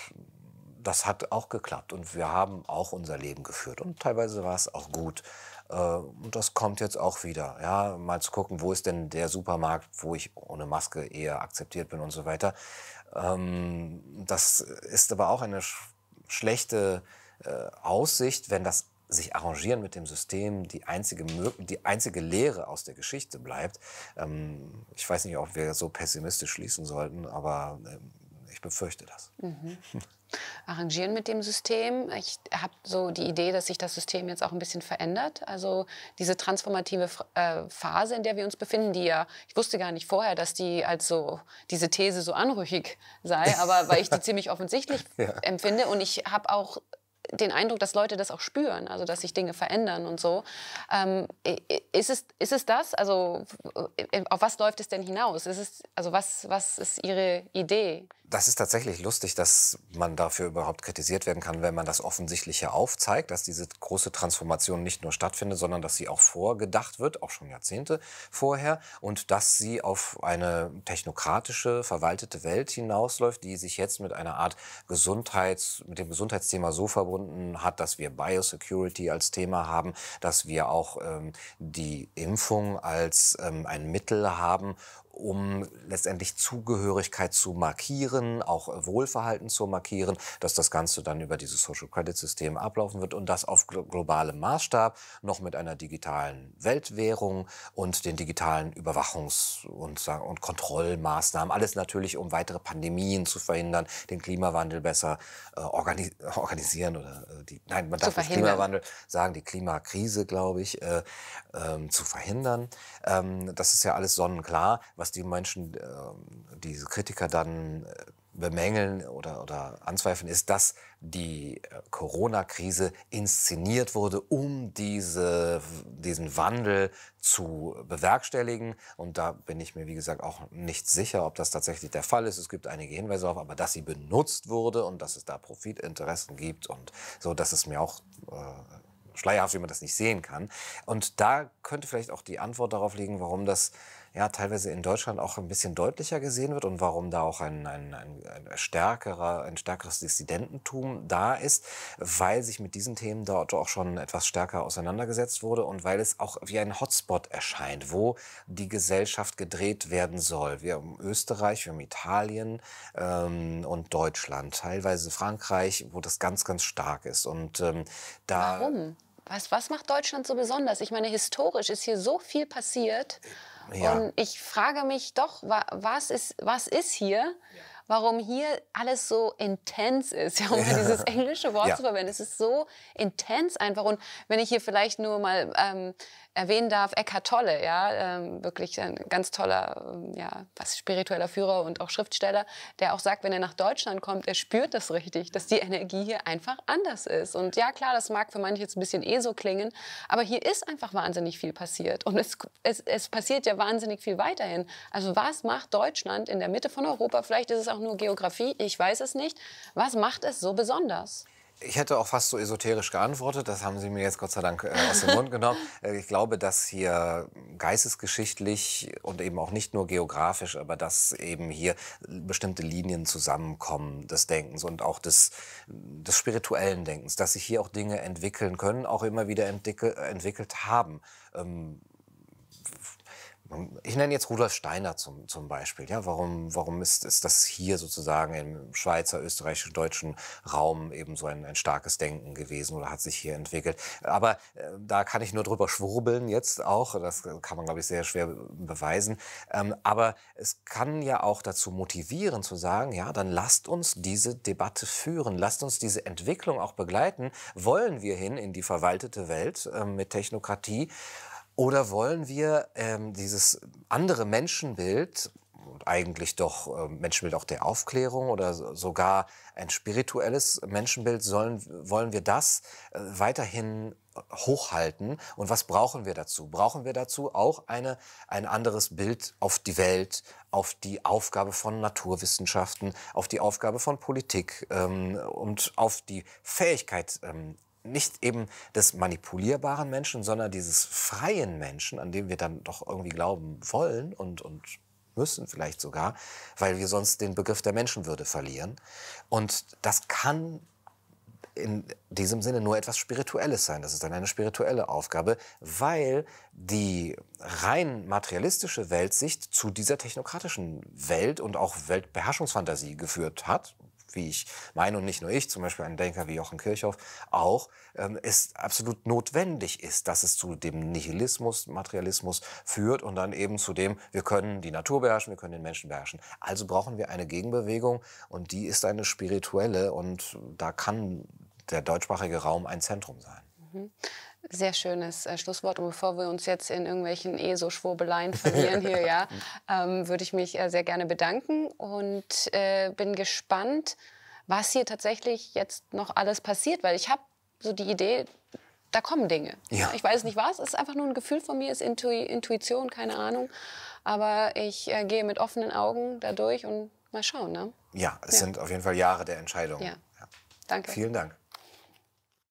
das hat auch geklappt und wir haben auch unser Leben geführt und teilweise war es auch gut. Äh, und das kommt jetzt auch wieder. Ja, mal zu gucken, wo ist denn der Supermarkt, wo ich ohne Maske eher akzeptiert bin und so weiter. Ähm, das ist aber auch eine schlechte äh, Aussicht, wenn das sich arrangieren mit dem System die einzige, die einzige Lehre aus der Geschichte bleibt. Ähm, ich weiß nicht, ob wir so pessimistisch schließen sollten, aber ähm, ich befürchte das. Mhm. Arrangieren mit dem System. Ich habe so die Idee, dass sich das System jetzt auch ein bisschen verändert. Also diese transformative äh, Phase, in der wir uns befinden, die ja, ich wusste gar nicht vorher, dass die als so, diese These so anrüchig sei, aber weil ich die [LAUGHS] ziemlich offensichtlich ja. empfinde. Und ich habe auch den Eindruck, dass Leute das auch spüren, also dass sich Dinge verändern und so. Ähm, ist, es, ist es das? Also auf was läuft es denn hinaus? Ist es, also was, was ist Ihre Idee? Das ist tatsächlich lustig, dass man dafür überhaupt kritisiert werden kann, wenn man das Offensichtliche aufzeigt, dass diese große Transformation nicht nur stattfindet, sondern dass sie auch vorgedacht wird, auch schon Jahrzehnte vorher, und dass sie auf eine technokratische, verwaltete Welt hinausläuft, die sich jetzt mit einer Art Gesundheits, mit dem Gesundheitsthema so verbunden hat, dass wir Biosecurity als Thema haben, dass wir auch ähm, die Impfung als ähm, ein Mittel haben, um letztendlich Zugehörigkeit zu markieren, auch Wohlverhalten zu markieren, dass das Ganze dann über dieses Social Credit System ablaufen wird und das auf globalem Maßstab noch mit einer digitalen Weltwährung und den digitalen Überwachungs- und, und Kontrollmaßnahmen. Alles natürlich, um weitere Pandemien zu verhindern, den Klimawandel besser äh, organi organisieren oder äh, die, nein, man darf nicht Klimawandel sagen, die Klimakrise, glaube ich, äh, ähm, zu verhindern. Ähm, das ist ja alles sonnenklar was die Menschen, äh, diese Kritiker dann äh, bemängeln oder, oder anzweifeln, ist, dass die äh, Corona-Krise inszeniert wurde, um diese, diesen Wandel zu bewerkstelligen. Und da bin ich mir, wie gesagt, auch nicht sicher, ob das tatsächlich der Fall ist. Es gibt einige Hinweise darauf, aber dass sie benutzt wurde und dass es da Profitinteressen gibt und so, das ist mir auch äh, schleierhaft, wie man das nicht sehen kann. Und da könnte vielleicht auch die Antwort darauf liegen, warum das ja teilweise in Deutschland auch ein bisschen deutlicher gesehen wird und warum da auch ein, ein, ein, ein stärkerer, ein stärkeres Dissidententum da ist, weil sich mit diesen Themen dort auch schon etwas stärker auseinandergesetzt wurde und weil es auch wie ein Hotspot erscheint, wo die Gesellschaft gedreht werden soll. Wir haben Österreich, wir haben Italien ähm, und Deutschland, teilweise Frankreich, wo das ganz, ganz stark ist. Und ähm, da. Warum? Was, was macht Deutschland so besonders? Ich meine, historisch ist hier so viel passiert. Ja. Und ich frage mich doch, was ist, was ist hier? Warum hier alles so intens ist, [LAUGHS] ja, um ja. dieses englische Wort ja. zu verwenden. Es ist so intens einfach. Und wenn ich hier vielleicht nur mal ähm, erwähnen darf, Eckhart Tolle, ja, ähm, wirklich ein ganz toller, ähm, ja, was spiritueller Führer und auch Schriftsteller, der auch sagt, wenn er nach Deutschland kommt, er spürt das richtig, dass die Energie hier einfach anders ist. Und ja, klar, das mag für manche jetzt ein bisschen eh so klingen, aber hier ist einfach wahnsinnig viel passiert und es, es, es passiert ja wahnsinnig viel weiterhin. Also was macht Deutschland in der Mitte von Europa? Vielleicht ist es auch nur Geografie, ich weiß es nicht. Was macht es so besonders? Ich hätte auch fast so esoterisch geantwortet. Das haben Sie mir jetzt Gott sei Dank äh, aus dem Mund [LAUGHS] genommen. Äh, ich glaube, dass hier geistesgeschichtlich und eben auch nicht nur geografisch, aber dass eben hier bestimmte Linien zusammenkommen des Denkens und auch des, des spirituellen Denkens, dass sich hier auch Dinge entwickeln können, auch immer wieder entwickelt haben. Ähm, ich nenne jetzt Rudolf Steiner zum, zum Beispiel. Ja, warum, warum ist, ist das hier sozusagen im Schweizer, österreichischen, deutschen Raum eben so ein, ein starkes Denken gewesen oder hat sich hier entwickelt? Aber äh, da kann ich nur drüber schwurbeln jetzt auch. Das kann man, glaube ich, sehr schwer beweisen. Ähm, aber es kann ja auch dazu motivieren zu sagen, ja, dann lasst uns diese Debatte führen, lasst uns diese Entwicklung auch begleiten. Wollen wir hin in die verwaltete Welt äh, mit Technokratie? Oder wollen wir ähm, dieses andere Menschenbild und eigentlich doch äh, Menschenbild auch der Aufklärung oder so, sogar ein spirituelles Menschenbild, sollen, wollen wir das äh, weiterhin hochhalten? Und was brauchen wir dazu? Brauchen wir dazu auch eine, ein anderes Bild auf die Welt, auf die Aufgabe von Naturwissenschaften, auf die Aufgabe von Politik ähm, und auf die Fähigkeit, ähm, nicht eben des manipulierbaren Menschen, sondern dieses freien Menschen, an dem wir dann doch irgendwie glauben wollen und, und müssen vielleicht sogar, weil wir sonst den Begriff der Menschenwürde verlieren. Und das kann in diesem Sinne nur etwas Spirituelles sein. Das ist dann eine spirituelle Aufgabe, weil die rein materialistische Weltsicht zu dieser technokratischen Welt und auch Weltbeherrschungsfantasie geführt hat, wie ich meine und nicht nur ich, zum Beispiel ein Denker wie Jochen Kirchhoff, auch, ähm, es absolut notwendig ist, dass es zu dem Nihilismus, Materialismus führt und dann eben zu dem, wir können die Natur beherrschen, wir können den Menschen beherrschen. Also brauchen wir eine Gegenbewegung und die ist eine spirituelle und da kann der deutschsprachige Raum ein Zentrum sein. Mhm. Sehr schönes äh, Schlusswort. Und bevor wir uns jetzt in irgendwelchen ESO-Schwurbeleien verlieren hier, ja, [LAUGHS] ähm, würde ich mich äh, sehr gerne bedanken und äh, bin gespannt, was hier tatsächlich jetzt noch alles passiert, weil ich habe so die Idee, da kommen Dinge. Ja. Ich weiß nicht was, es ist einfach nur ein Gefühl von mir, es ist Intu Intuition, keine Ahnung. Aber ich äh, gehe mit offenen Augen da durch und mal schauen. Ne? Ja, es ja. sind auf jeden Fall Jahre der Entscheidung. Ja. Danke. Vielen Dank.